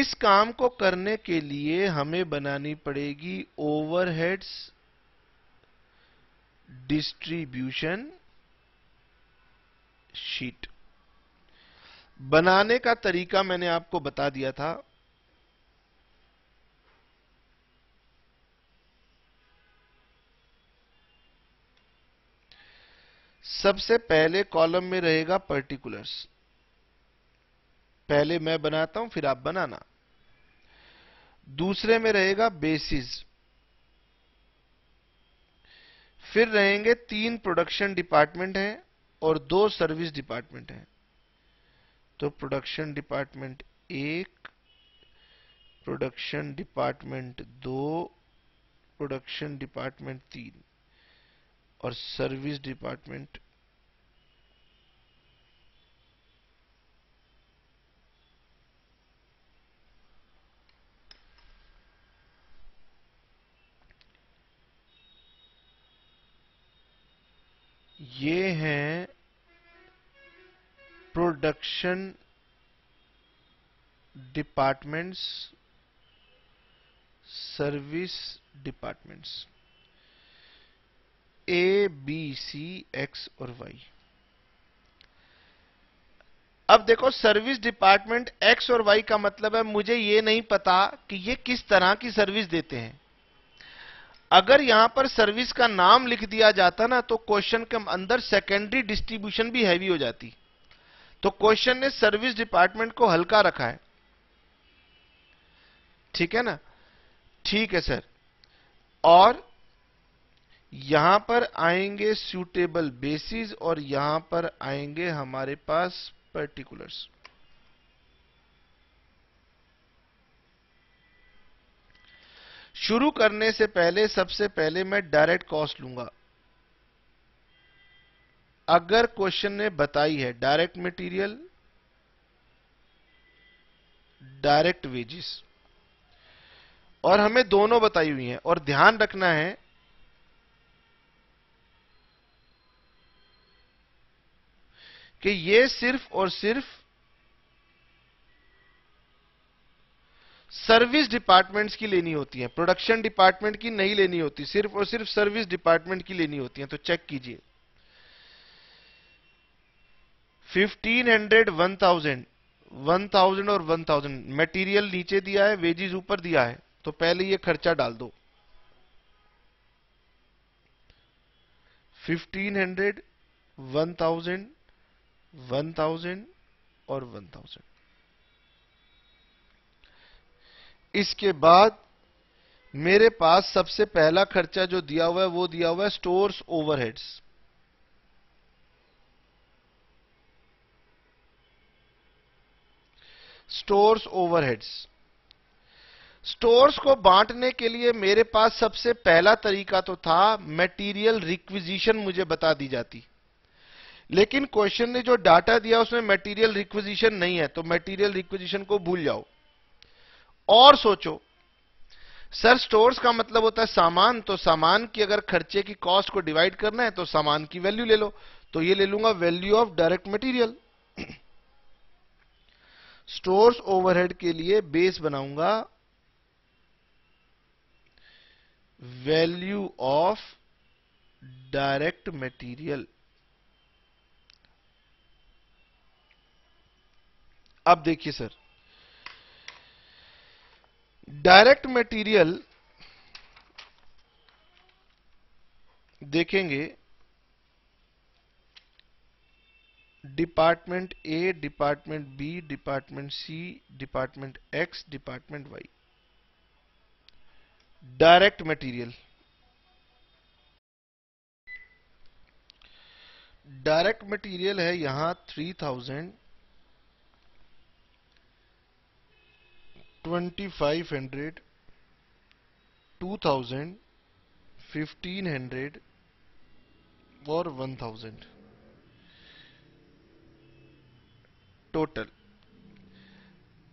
इस काम को करने के लिए हमें बनानी पड़ेगी ओवरहेड्स डिस्ट्रीब्यूशन शीट बनाने का तरीका मैंने आपको बता दिया था सबसे पहले कॉलम में रहेगा पर्टिकुलर्स पहले मैं बनाता हूं फिर आप बनाना दूसरे में रहेगा बेसिस फिर रहेंगे तीन प्रोडक्शन डिपार्टमेंट हैं और दो सर्विस डिपार्टमेंट हैं तो प्रोडक्शन डिपार्टमेंट एक प्रोडक्शन डिपार्टमेंट दो प्रोडक्शन डिपार्टमेंट तीन और सर्विस डिपार्टमेंट ये हैं production departments service departments A B C X और वाई अब देखो सर्विस डिपार्टमेंट एक्स और वाई का मतलब है मुझे ये नहीं पता कि ये किस तरह की सर्विस देते हैं अगर यहां पर सर्विस का नाम लिख दिया जाता ना तो क्वेश्चन के अंदर सेकेंडरी डिस्ट्रीब्यूशन भी हैवी हो जाती तो क्वेश्चन ने सर्विस डिपार्टमेंट को हल्का रखा है ठीक है ना ठीक है सर और यहां पर आएंगे सूटेबल बेसिस और यहां पर आएंगे हमारे पास पर्टिकुलर्स शुरू करने से पहले सबसे पहले मैं डायरेक्ट कॉस्ट लूंगा अगर क्वेश्चन ने बताई है डायरेक्ट मटेरियल डायरेक्ट वेजिस और हमें दोनों बताई हुई हैं और ध्यान रखना है कि ये सिर्फ और सिर्फ सर्विस डिपार्टमेंट्स की लेनी होती है प्रोडक्शन डिपार्टमेंट की नहीं लेनी होती सिर्फ और सिर्फ सर्विस डिपार्टमेंट की लेनी होती है तो चेक कीजिए fifteen hundred one thousand one thousand और वन थाउजेंड मेटीरियल नीचे दिया है वेजेस ऊपर दिया है तो पहले ये खर्चा डाल दो fifteen hundred one thousand one thousand और वन थाउजेंड इसके बाद मेरे पास सबसे पहला खर्चा जो दिया हुआ है वो दिया हुआ है stores overheads stores overheads stores को बांटने के लिए मेरे पास सबसे पहला तरीका तो था मटेरियल रिक्विजिशन मुझे बता दी जाती लेकिन क्वेश्चन ने जो डाटा दिया उसमें मटेरियल रिक्विजिशन नहीं है तो मटेरियल रिक्विजिशन को भूल जाओ और सोचो सर स्टोर्स का मतलब होता है सामान तो सामान की अगर खर्चे की कॉस्ट को डिवाइड करना है तो सामान की वैल्यू ले लो तो ये ले लूंगा value of direct material stores overhead के लिए बेस बनाऊंगा वैल्यू ऑफ डायरेक्ट मटेरियल अब देखिए सर डायरेक्ट मटेरियल देखेंगे department A department B department C department X department Y direct material direct material है यहां three thousand twenty five hundred two thousand fifteen hundred और one thousand total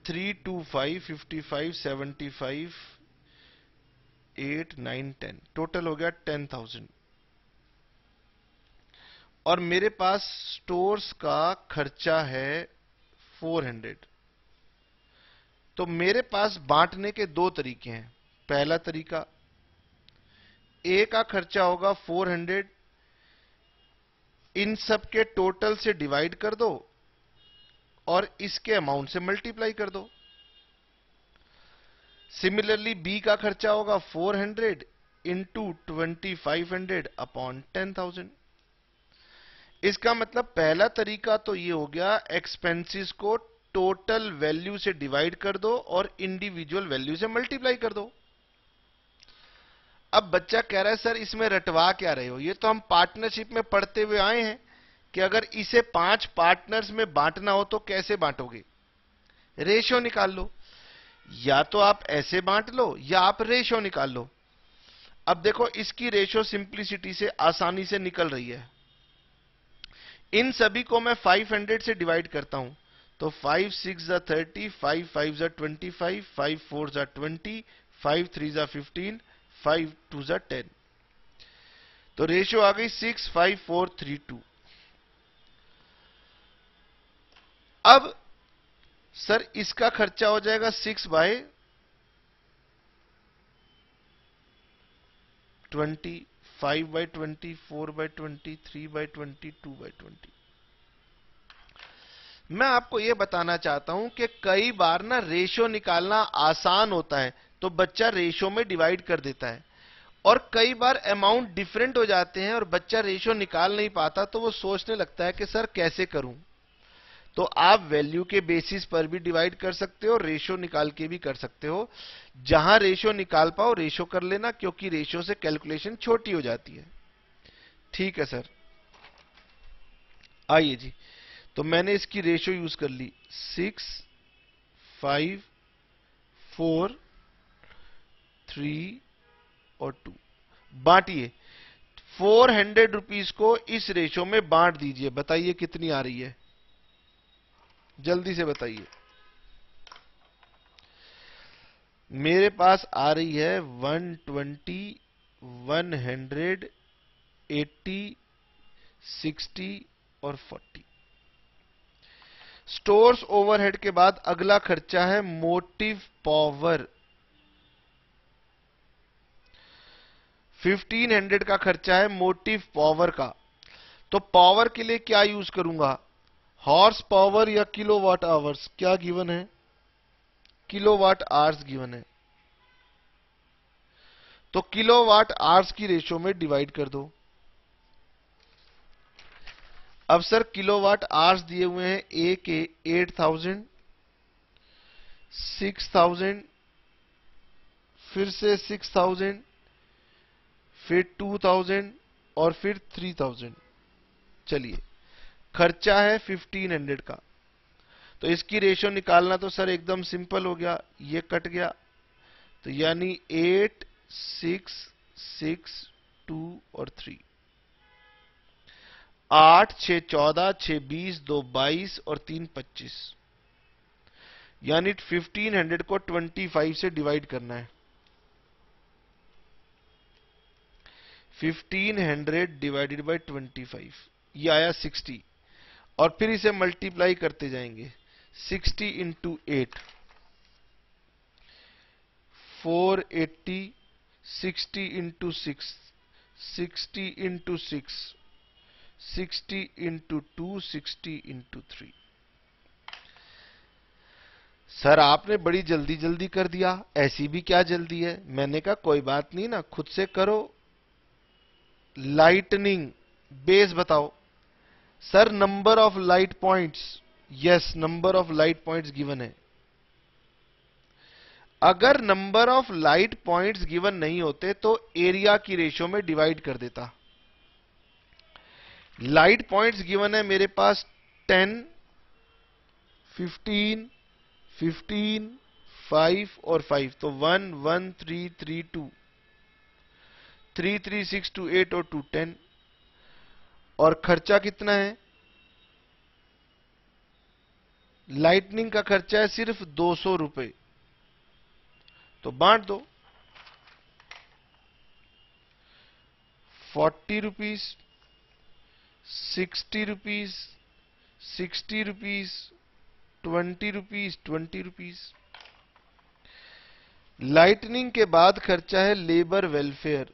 three two five fifty five seventy five eight nine ten total हो गया ten thousand और मेरे पास stores का खर्चा है फोर हंड्रेड तो मेरे पास बांटने के दो तरीके हैं पहला तरीका ए का खर्चा होगा फोर हंड्रेड इन सब के टोटल से डिवाइड कर दो और इसके अमाउंट से मल्टीप्लाई कर दो सिमिलरली बी का खर्चा होगा 400 hundred into twenty five hundred upon ten thousand इसका मतलब पहला तरीका तो ये हो गया एक्सपेंसेस को टोटल वैल्यू से डिवाइड कर दो और इंडिविजुअल वैल्यू से मल्टीप्लाई कर दो अब बच्चा कह रहा है सर इसमें रटवा क्या रहे हो ये तो हम पार्टनरशिप में पढ़ते हुए आए हैं कि अगर इसे पांच पार्टनर्स में बांटना हो तो कैसे बांटोगे रेशियो निकाल लो या तो आप ऐसे बांट लो या आप रेशियो निकाल लो अब देखो इसकी रेशियो सिंप्लिसिटी से आसानी से निकल रही है इन सभी को मैं 500 से डिवाइड करता हूं तो 5 सिक्स जा थर्टी फाइव फाइव जा ट्वेंटी फाइव फाइव फोर जा ट्वेंटी फाइव थ्री जा फिफ्टीन फाइव टू जा टेन तो रेशियो आ गई six five four three two अब सर इसका खर्चा हो जाएगा six by twenty five by twenty four by twenty three by twenty two by twenty मैं आपको यह बताना चाहता हूं कि कई बार ना रेशो निकालना आसान होता है तो बच्चा रेशो में डिवाइड कर देता है और कई बार अमाउंट डिफरेंट हो जाते हैं और बच्चा रेशो निकाल नहीं पाता तो वो सोचने लगता है कि सर कैसे करूं तो आप वैल्यू के बेसिस पर भी डिवाइड कर सकते हो रेशो निकाल के भी कर सकते हो जहां रेशो निकाल पाओ रेशो कर लेना क्योंकि रेशो से कैलकुलेशन छोटी हो जाती है ठीक है सर आइए जी तो मैंने इसकी रेशो यूज कर ली सिक्स फाइव फोर थ्री और टू बांटिए फोर हंड्रेड रुपीज को इस रेशो में बांट दीजिए बताइए कितनी आ रही है जल्दी से बताइए मेरे पास आ रही है one twenty one hundred eighty sixty और फोर्टी स्टोर्स ओवरहेड के बाद अगला खर्चा है मोटिव पावर 1500 का खर्चा है मोटिव पावर का तो पावर के लिए क्या यूज करूंगा हॉर्स पावर या किलो वाट आवर्स क्या गिवन है किलो वाट आवर्स गिवन है तो किलो वाट आवर्स की रेशो में डिवाइड कर दो अब सर किलो वाट आवर्स दिए हुए हैं ए के एट थाउजेंड सिक्स थाउजेंड फिर से सिक्स थाउजेंड फिर टू थाउजेंड और फिर थ्री थाउजेंड चलिए खर्चा है 1500 का तो इसकी रेशियो निकालना तो सर एकदम सिंपल हो गया ये कट गया तो यानी एट सिक्स सिक्स टू और थ्री आठ छ चौदह छ बीस दो बाईस और तीन पच्चीस यानी फिफ्टीन हंड्रेड को ट्वेंटी फाइव से डिवाइड करना है fifteen hundred divided by five यह आया सिक्सटी और फिर इसे मल्टीप्लाई करते जाएंगे 60 into eight four eighty sixty into six sixty into six sixty into two sixty into three sir आपने बड़ी जल्दी जल्दी कर दिया ऐसी भी क्या जल्दी है मैंने कहा कोई बात नहीं ना खुद से करो लाइटनिंग बेस बताओ sir number of light points yes number of light points given है अगर number of light points given नहीं होते तो एरिया की रेशियो में डिवाइड कर देता लाइट पॉइंट्स गिवन है मेरे पास 10, 15, 15, 5 और 5 तो 1, 1, 3, 3, 2, 3, 3, 6, 2, 8 और 2, 10 और खर्चा कितना है लाइटनिंग का खर्चा है सिर्फ दो सौ रुपए तो बांट दो forty rupees sixty rupees sixty rupees twenty rupees twenty rupees lightning के बाद खर्चा है लेबर वेलफेयर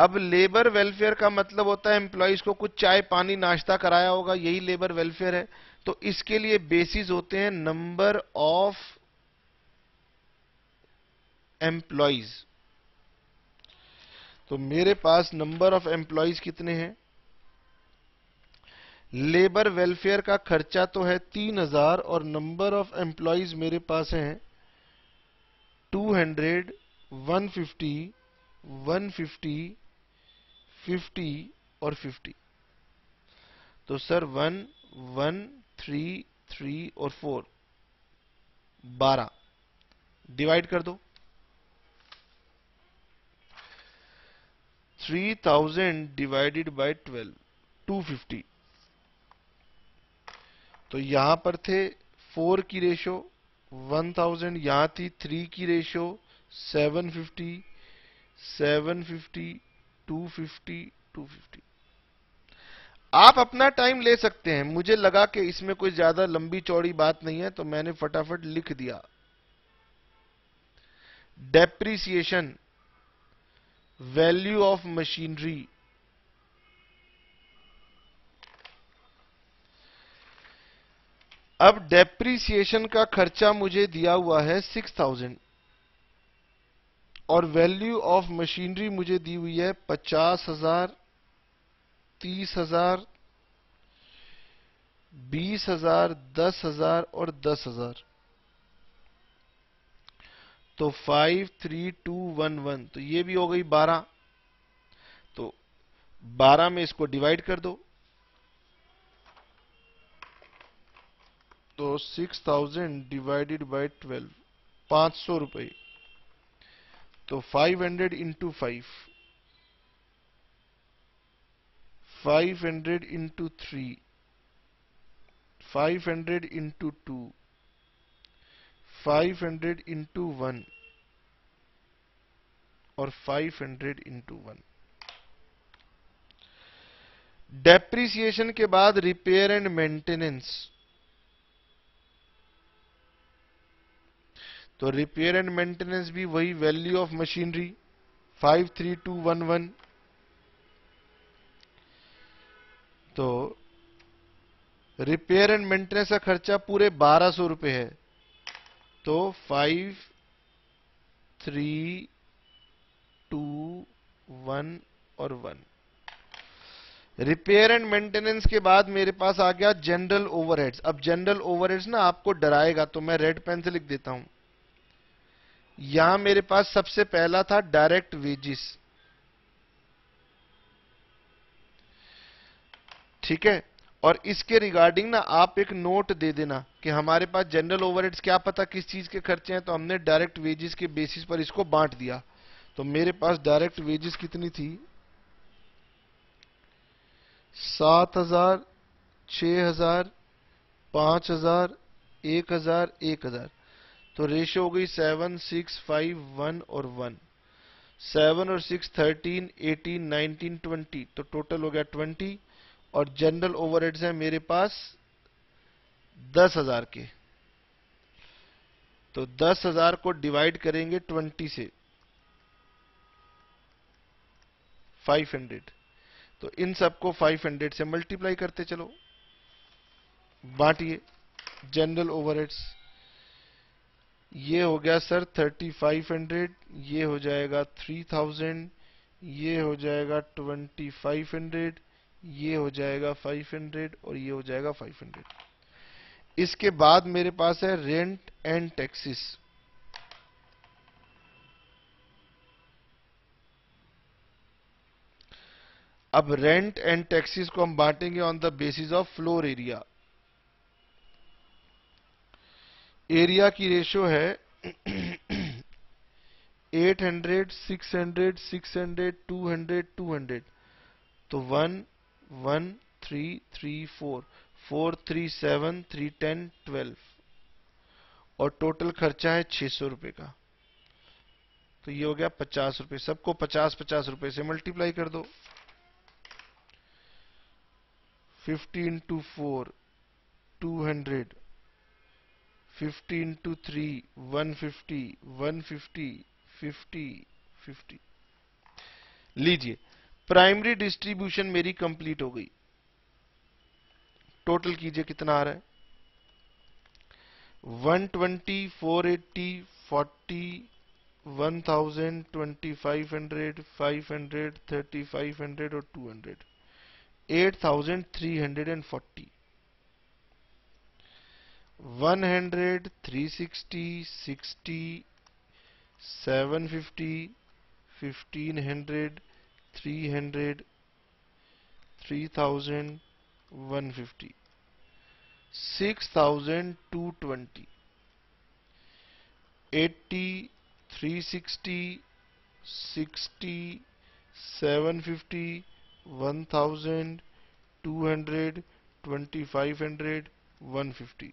अब लेबर वेलफेयर का मतलब होता है एम्प्लॉयज को कुछ चाय पानी नाश्ता कराया होगा यही लेबर वेलफेयर है तो इसके लिए बेसिस होते हैं नंबर ऑफ एम्प्लॉयज तो मेरे पास नंबर ऑफ एम्प्लॉयज कितने हैं लेबर वेलफेयर का खर्चा तो है तीन हजार और नंबर ऑफ एम्प्लॉयज मेरे पास हैं two hundred one fifty one fifty fifty और फिफ्टी तो sir one one three three और फोर बारह डिवाइड कर दो three thousand divided by twelve two fifty तो यहां पर थे फोर की रेशो वन थाउजेंड यहां थी थ्री की ratio seven fifty seven fifty 250 आप अपना टाइम ले सकते हैं मुझे लगा कि इसमें कोई ज्यादा लंबी चौड़ी बात नहीं है तो मैंने फटाफट लिख दिया डेप्रिसिएशन वैल्यू ऑफ मशीनरी अब डेप्रिसिएशन का खर्चा मुझे दिया हुआ है सिक्स थाउजेंड और वैल्यू ऑफ मशीनरी मुझे दी हुई है पचास हजार तीस हजार बीस हजार दस हजार और दस हजार तो five three two one one तो ये भी हो गई बारह तो बारह में इसको डिवाइड कर दो तो six thousand divided by twelve पांच सौ रुपये तो 500 hundred into five five hundred into three five hundred into two five hundred into one और five hundred into one depreciation के बाद रिपेयर एंड मेंटेनेंस तो रिपेयर एंड मेंटेनेंस भी वही वैल्यू ऑफ मशीनरी 53211 तो रिपेयर एंड मेंटेनेंस का खर्चा पूरे बारह सौ रुपए है तो फाइव थ्री टू वन और वन रिपेयर एंड मेंटेनेंस के बाद मेरे पास आ गया जनरल ओवरहेड्स अब जनरल ओवरहेड्स ना आपको डराएगा तो मैं रेड पेन से लिख देता हूं यहां मेरे पास सबसे पहला था डायरेक्ट वेजिस ठीक है और इसके रिगार्डिंग ना आप एक नोट दे देना कि हमारे पास जनरल ओवरहेड्स क्या पता किस चीज के खर्चे हैं तो हमने डायरेक्ट वेजेस के बेसिस पर इसको बांट दिया तो मेरे पास डायरेक्ट वेजेस कितनी थी सात हजार छ हजार पांच हजार एक हजार एक हजार तो रेशो हो गई सेवन सिक्स फाइव वन और वन सेवन और six thirteen eighteen nineteen twenty तो टोटल हो गया ट्वेंटी और जनरल ओवरहेड्स हैं मेरे पास दस हजार के तो दस हजार को डिवाइड करेंगे ट्वेंटी से फाइव हंड्रेड तो इन सबको फाइव हंड्रेड से मल्टीप्लाई करते चलो बांटिए जनरल ओवरहेड्स ये हो गया सर 3500 ये हो जाएगा 3000 ये हो जाएगा 2500 ये हो जाएगा 500 और ये हो जाएगा 500 इसके बाद मेरे पास है रेंट एंड टैक्सेस अब रेंट एंड टैक्सेस को हम बांटेंगे on the basis of floor area area की रेशो है 800, 600, 600, 200, 200 तो 1, 1, 3, 3, 4, four three seven three ten twelve और टोटल खर्चा है छह सौ रुपए का तो ये हो गया पचास रुपए सबको पचास पचास रुपए से मल्टीप्लाई कर दो fifteen two four two hundred fifty into three one fifty one fifty fifty fifty लीजिए प्राइमरी डिस्ट्रीब्यूशन मेरी कंप्लीट हो गई टोटल कीजिए कितना आ रहा है one twenty four eighty forty one thousand twenty five hundred five hundred thirty five hundred और two hundred eight thousand three hundred and forty 100, 360, 60, 750, 1500, 300, 360, 750, 1000, 200, 2500, 150.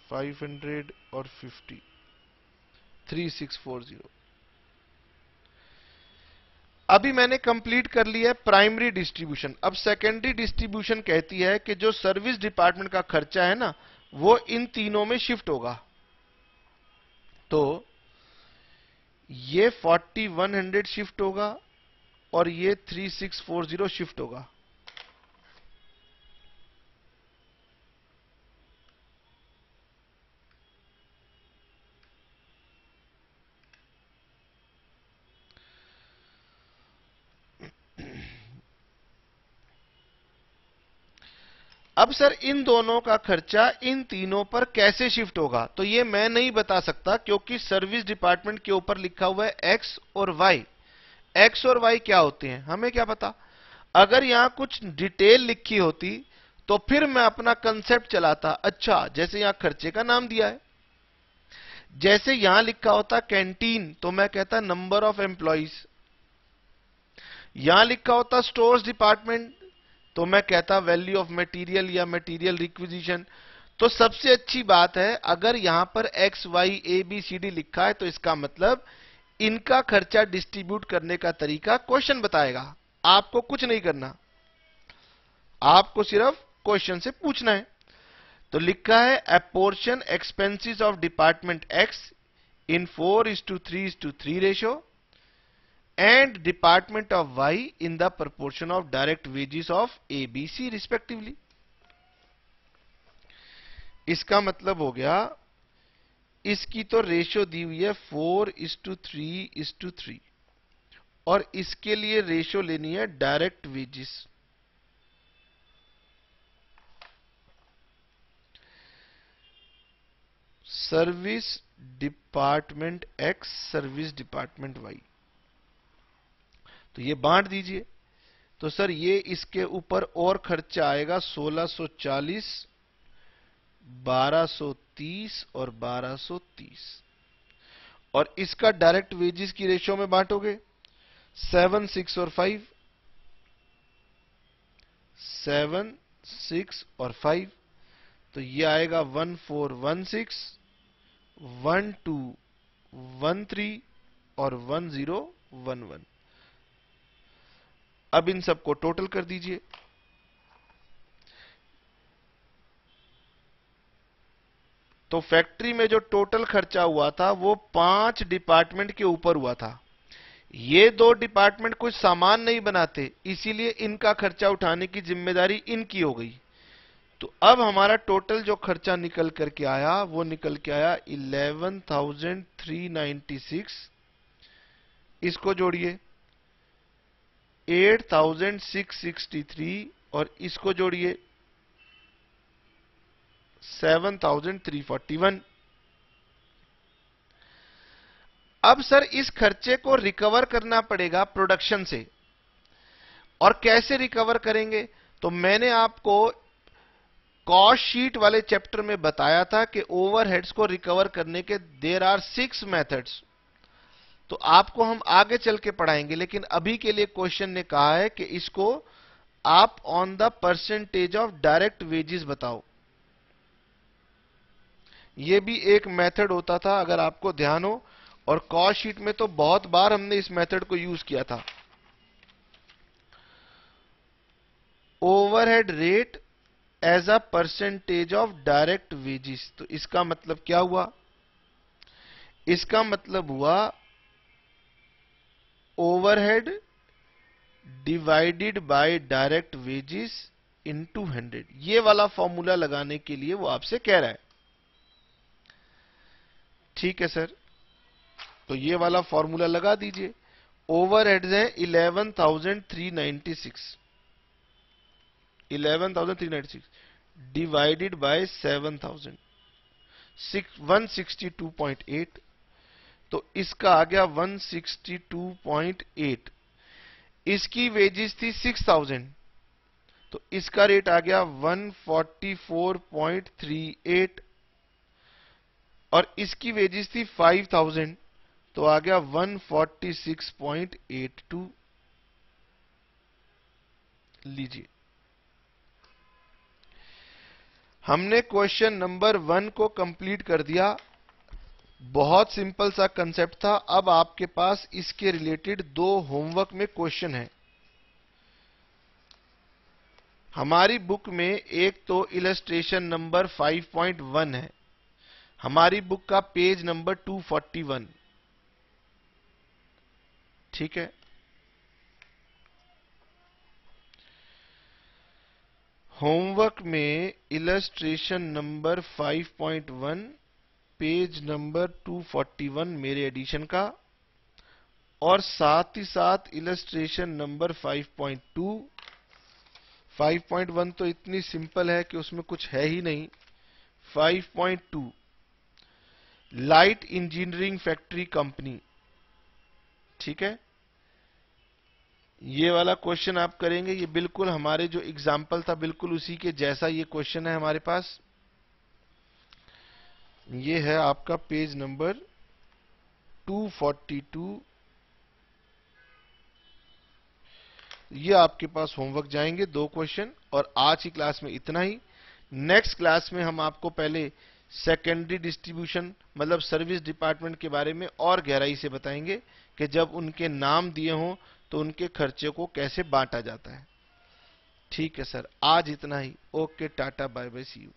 Five hundred और fifty three six four zero अभी मैंने complete कर लिया है primary distribution अब secondary distribution कहती है कि जो सर्विस डिपार्टमेंट का खर्चा है ना वो इन तीनों में शिफ्ट होगा तो ये 4100 शिफ्ट होगा और ये 3640 शिफ्ट होगा अब सर इन दोनों का खर्चा इन तीनों पर कैसे शिफ्ट होगा तो ये मैं नहीं बता सकता क्योंकि सर्विस डिपार्टमेंट के ऊपर लिखा हुआ है एक्स और वाई एक्स और वाई क्या होते हैं हमें क्या पता अगर यहां कुछ डिटेल लिखी होती तो फिर मैं अपना कंसेप्ट चलाता अच्छा जैसे यहां खर्चे का नाम दिया है जैसे यहां लिखा होता कैंटीन तो मैं कहता नंबर ऑफ एम्प्लॉज यहां लिखा होता स्टोर्स डिपार्टमेंट तो मैं कहता वैल्यू ऑफ मटेरियल या मटेरियल रिक्विजिशन तो सबसे अच्छी बात है अगर यहां पर X Y A B C D लिखा है तो इसका मतलब इनका खर्चा डिस्ट्रीब्यूट करने का तरीका क्वेश्चन बताएगा आपको कुछ नहीं करना आपको सिर्फ क्वेश्चन से पूछना है तो लिखा है apportion expenses of department X in four is to three is to three ratio and department of Y in the proportion of direct wages of A, B, C respectively. इसका मतलब हो गया इसकी तो रेशियो दी हुई है four is to three is to three और इसके लिए रेशियो लेनी है direct wages service department X service department Y तो ये बांट दीजिए तो सर ये इसके ऊपर और खर्चा आएगा 1640 1230 और 1230 और इसका डायरेक्ट वेजेस की रेशियो में बांटोगे सेवन सिक्स और फाइव सेवन सिक्स और फाइव तो ये आएगा one four one six one two one three और वन जीरो वन वन अब इन सबको टोटल कर दीजिए तो फैक्ट्री में जो टोटल खर्चा हुआ था वो पांच डिपार्टमेंट के ऊपर हुआ था ये दो डिपार्टमेंट कुछ सामान नहीं बनाते इसीलिए इनका खर्चा उठाने की जिम्मेदारी इनकी हो गई तो अब हमारा टोटल जो खर्चा निकल करके आया वो निकल के आया 11,396 इसको जोड़िए 8663 और इसको जोड़िए 7341 अब सर इस खर्चे को रिकवर करना पड़ेगा प्रोडक्शन से और कैसे रिकवर करेंगे तो मैंने आपको कॉस्ट शीट वाले चैप्टर में बताया था कि ओवरहेड्स को रिकवर करने के देर आर सिक्स मेथड्स तो आपको हम आगे चल के पढ़ाएंगे लेकिन अभी के लिए क्वेश्चन ने कहा है कि इसको आप on the percentage of direct wages बताओ ये भी एक मेथड होता था अगर आपको ध्यान हो और कॉस्ट शीट में तो बहुत बार हमने इस मेथड को यूज किया था overhead rate as a percentage of direct wages तो इसका मतलब क्या हुआ इसका मतलब हुआ overhead divided by direct wages into hundred ये वाला फॉर्मूला लगाने के लिए वो आपसे कह रहा है ठीक है सर तो ये वाला फॉर्मूला लगा दीजिए ओवर हेड्स है eleven thousand three ninety six eleven thousand three ninety six divided by seven thousand six one sixty two point eight तो इसका आ गया 162.8 इसकी वेजेस थी 6000 तो इसका रेट आ गया 144.38 और इसकी वेजेस थी 5000 तो आ गया 146.82 लीजिए हमने क्वेश्चन नंबर वन को कंप्लीट कर दिया बहुत सिंपल सा कंसेप्ट था अब आपके पास इसके रिलेटेड दो होमवर्क में क्वेश्चन है हमारी बुक में एक तो इलस्ट्रेशन नंबर 5.1 है हमारी बुक का पेज नंबर 241 ठीक है होमवर्क में इलस्ट्रेशन नंबर 5.1 पेज नंबर 241 मेरे एडिशन का और साथ ही साथ इलस्ट्रेशन नंबर 5.2 5.1 तो इतनी सिंपल है कि उसमें कुछ है ही नहीं 5.2 लाइट इंजीनियरिंग फैक्ट्री कंपनी ठीक है ये वाला क्वेश्चन आप करेंगे ये बिल्कुल हमारे जो एग्जाम्पल था बिल्कुल उसी के जैसा ये क्वेश्चन है हमारे पास ये है आपका पेज नंबर 242 ये आपके पास होमवर्क जाएंगे दो क्वेश्चन और आज की क्लास में इतना ही नेक्स्ट क्लास में हम आपको पहले सेकेंडरी डिस्ट्रीब्यूशन मतलब सर्विस डिपार्टमेंट के बारे में और गहराई से बताएंगे कि जब उनके नाम दिए हों तो उनके खर्चे को कैसे बांटा जाता है ठीक है सर आज इतना ही okay tata bye bye see you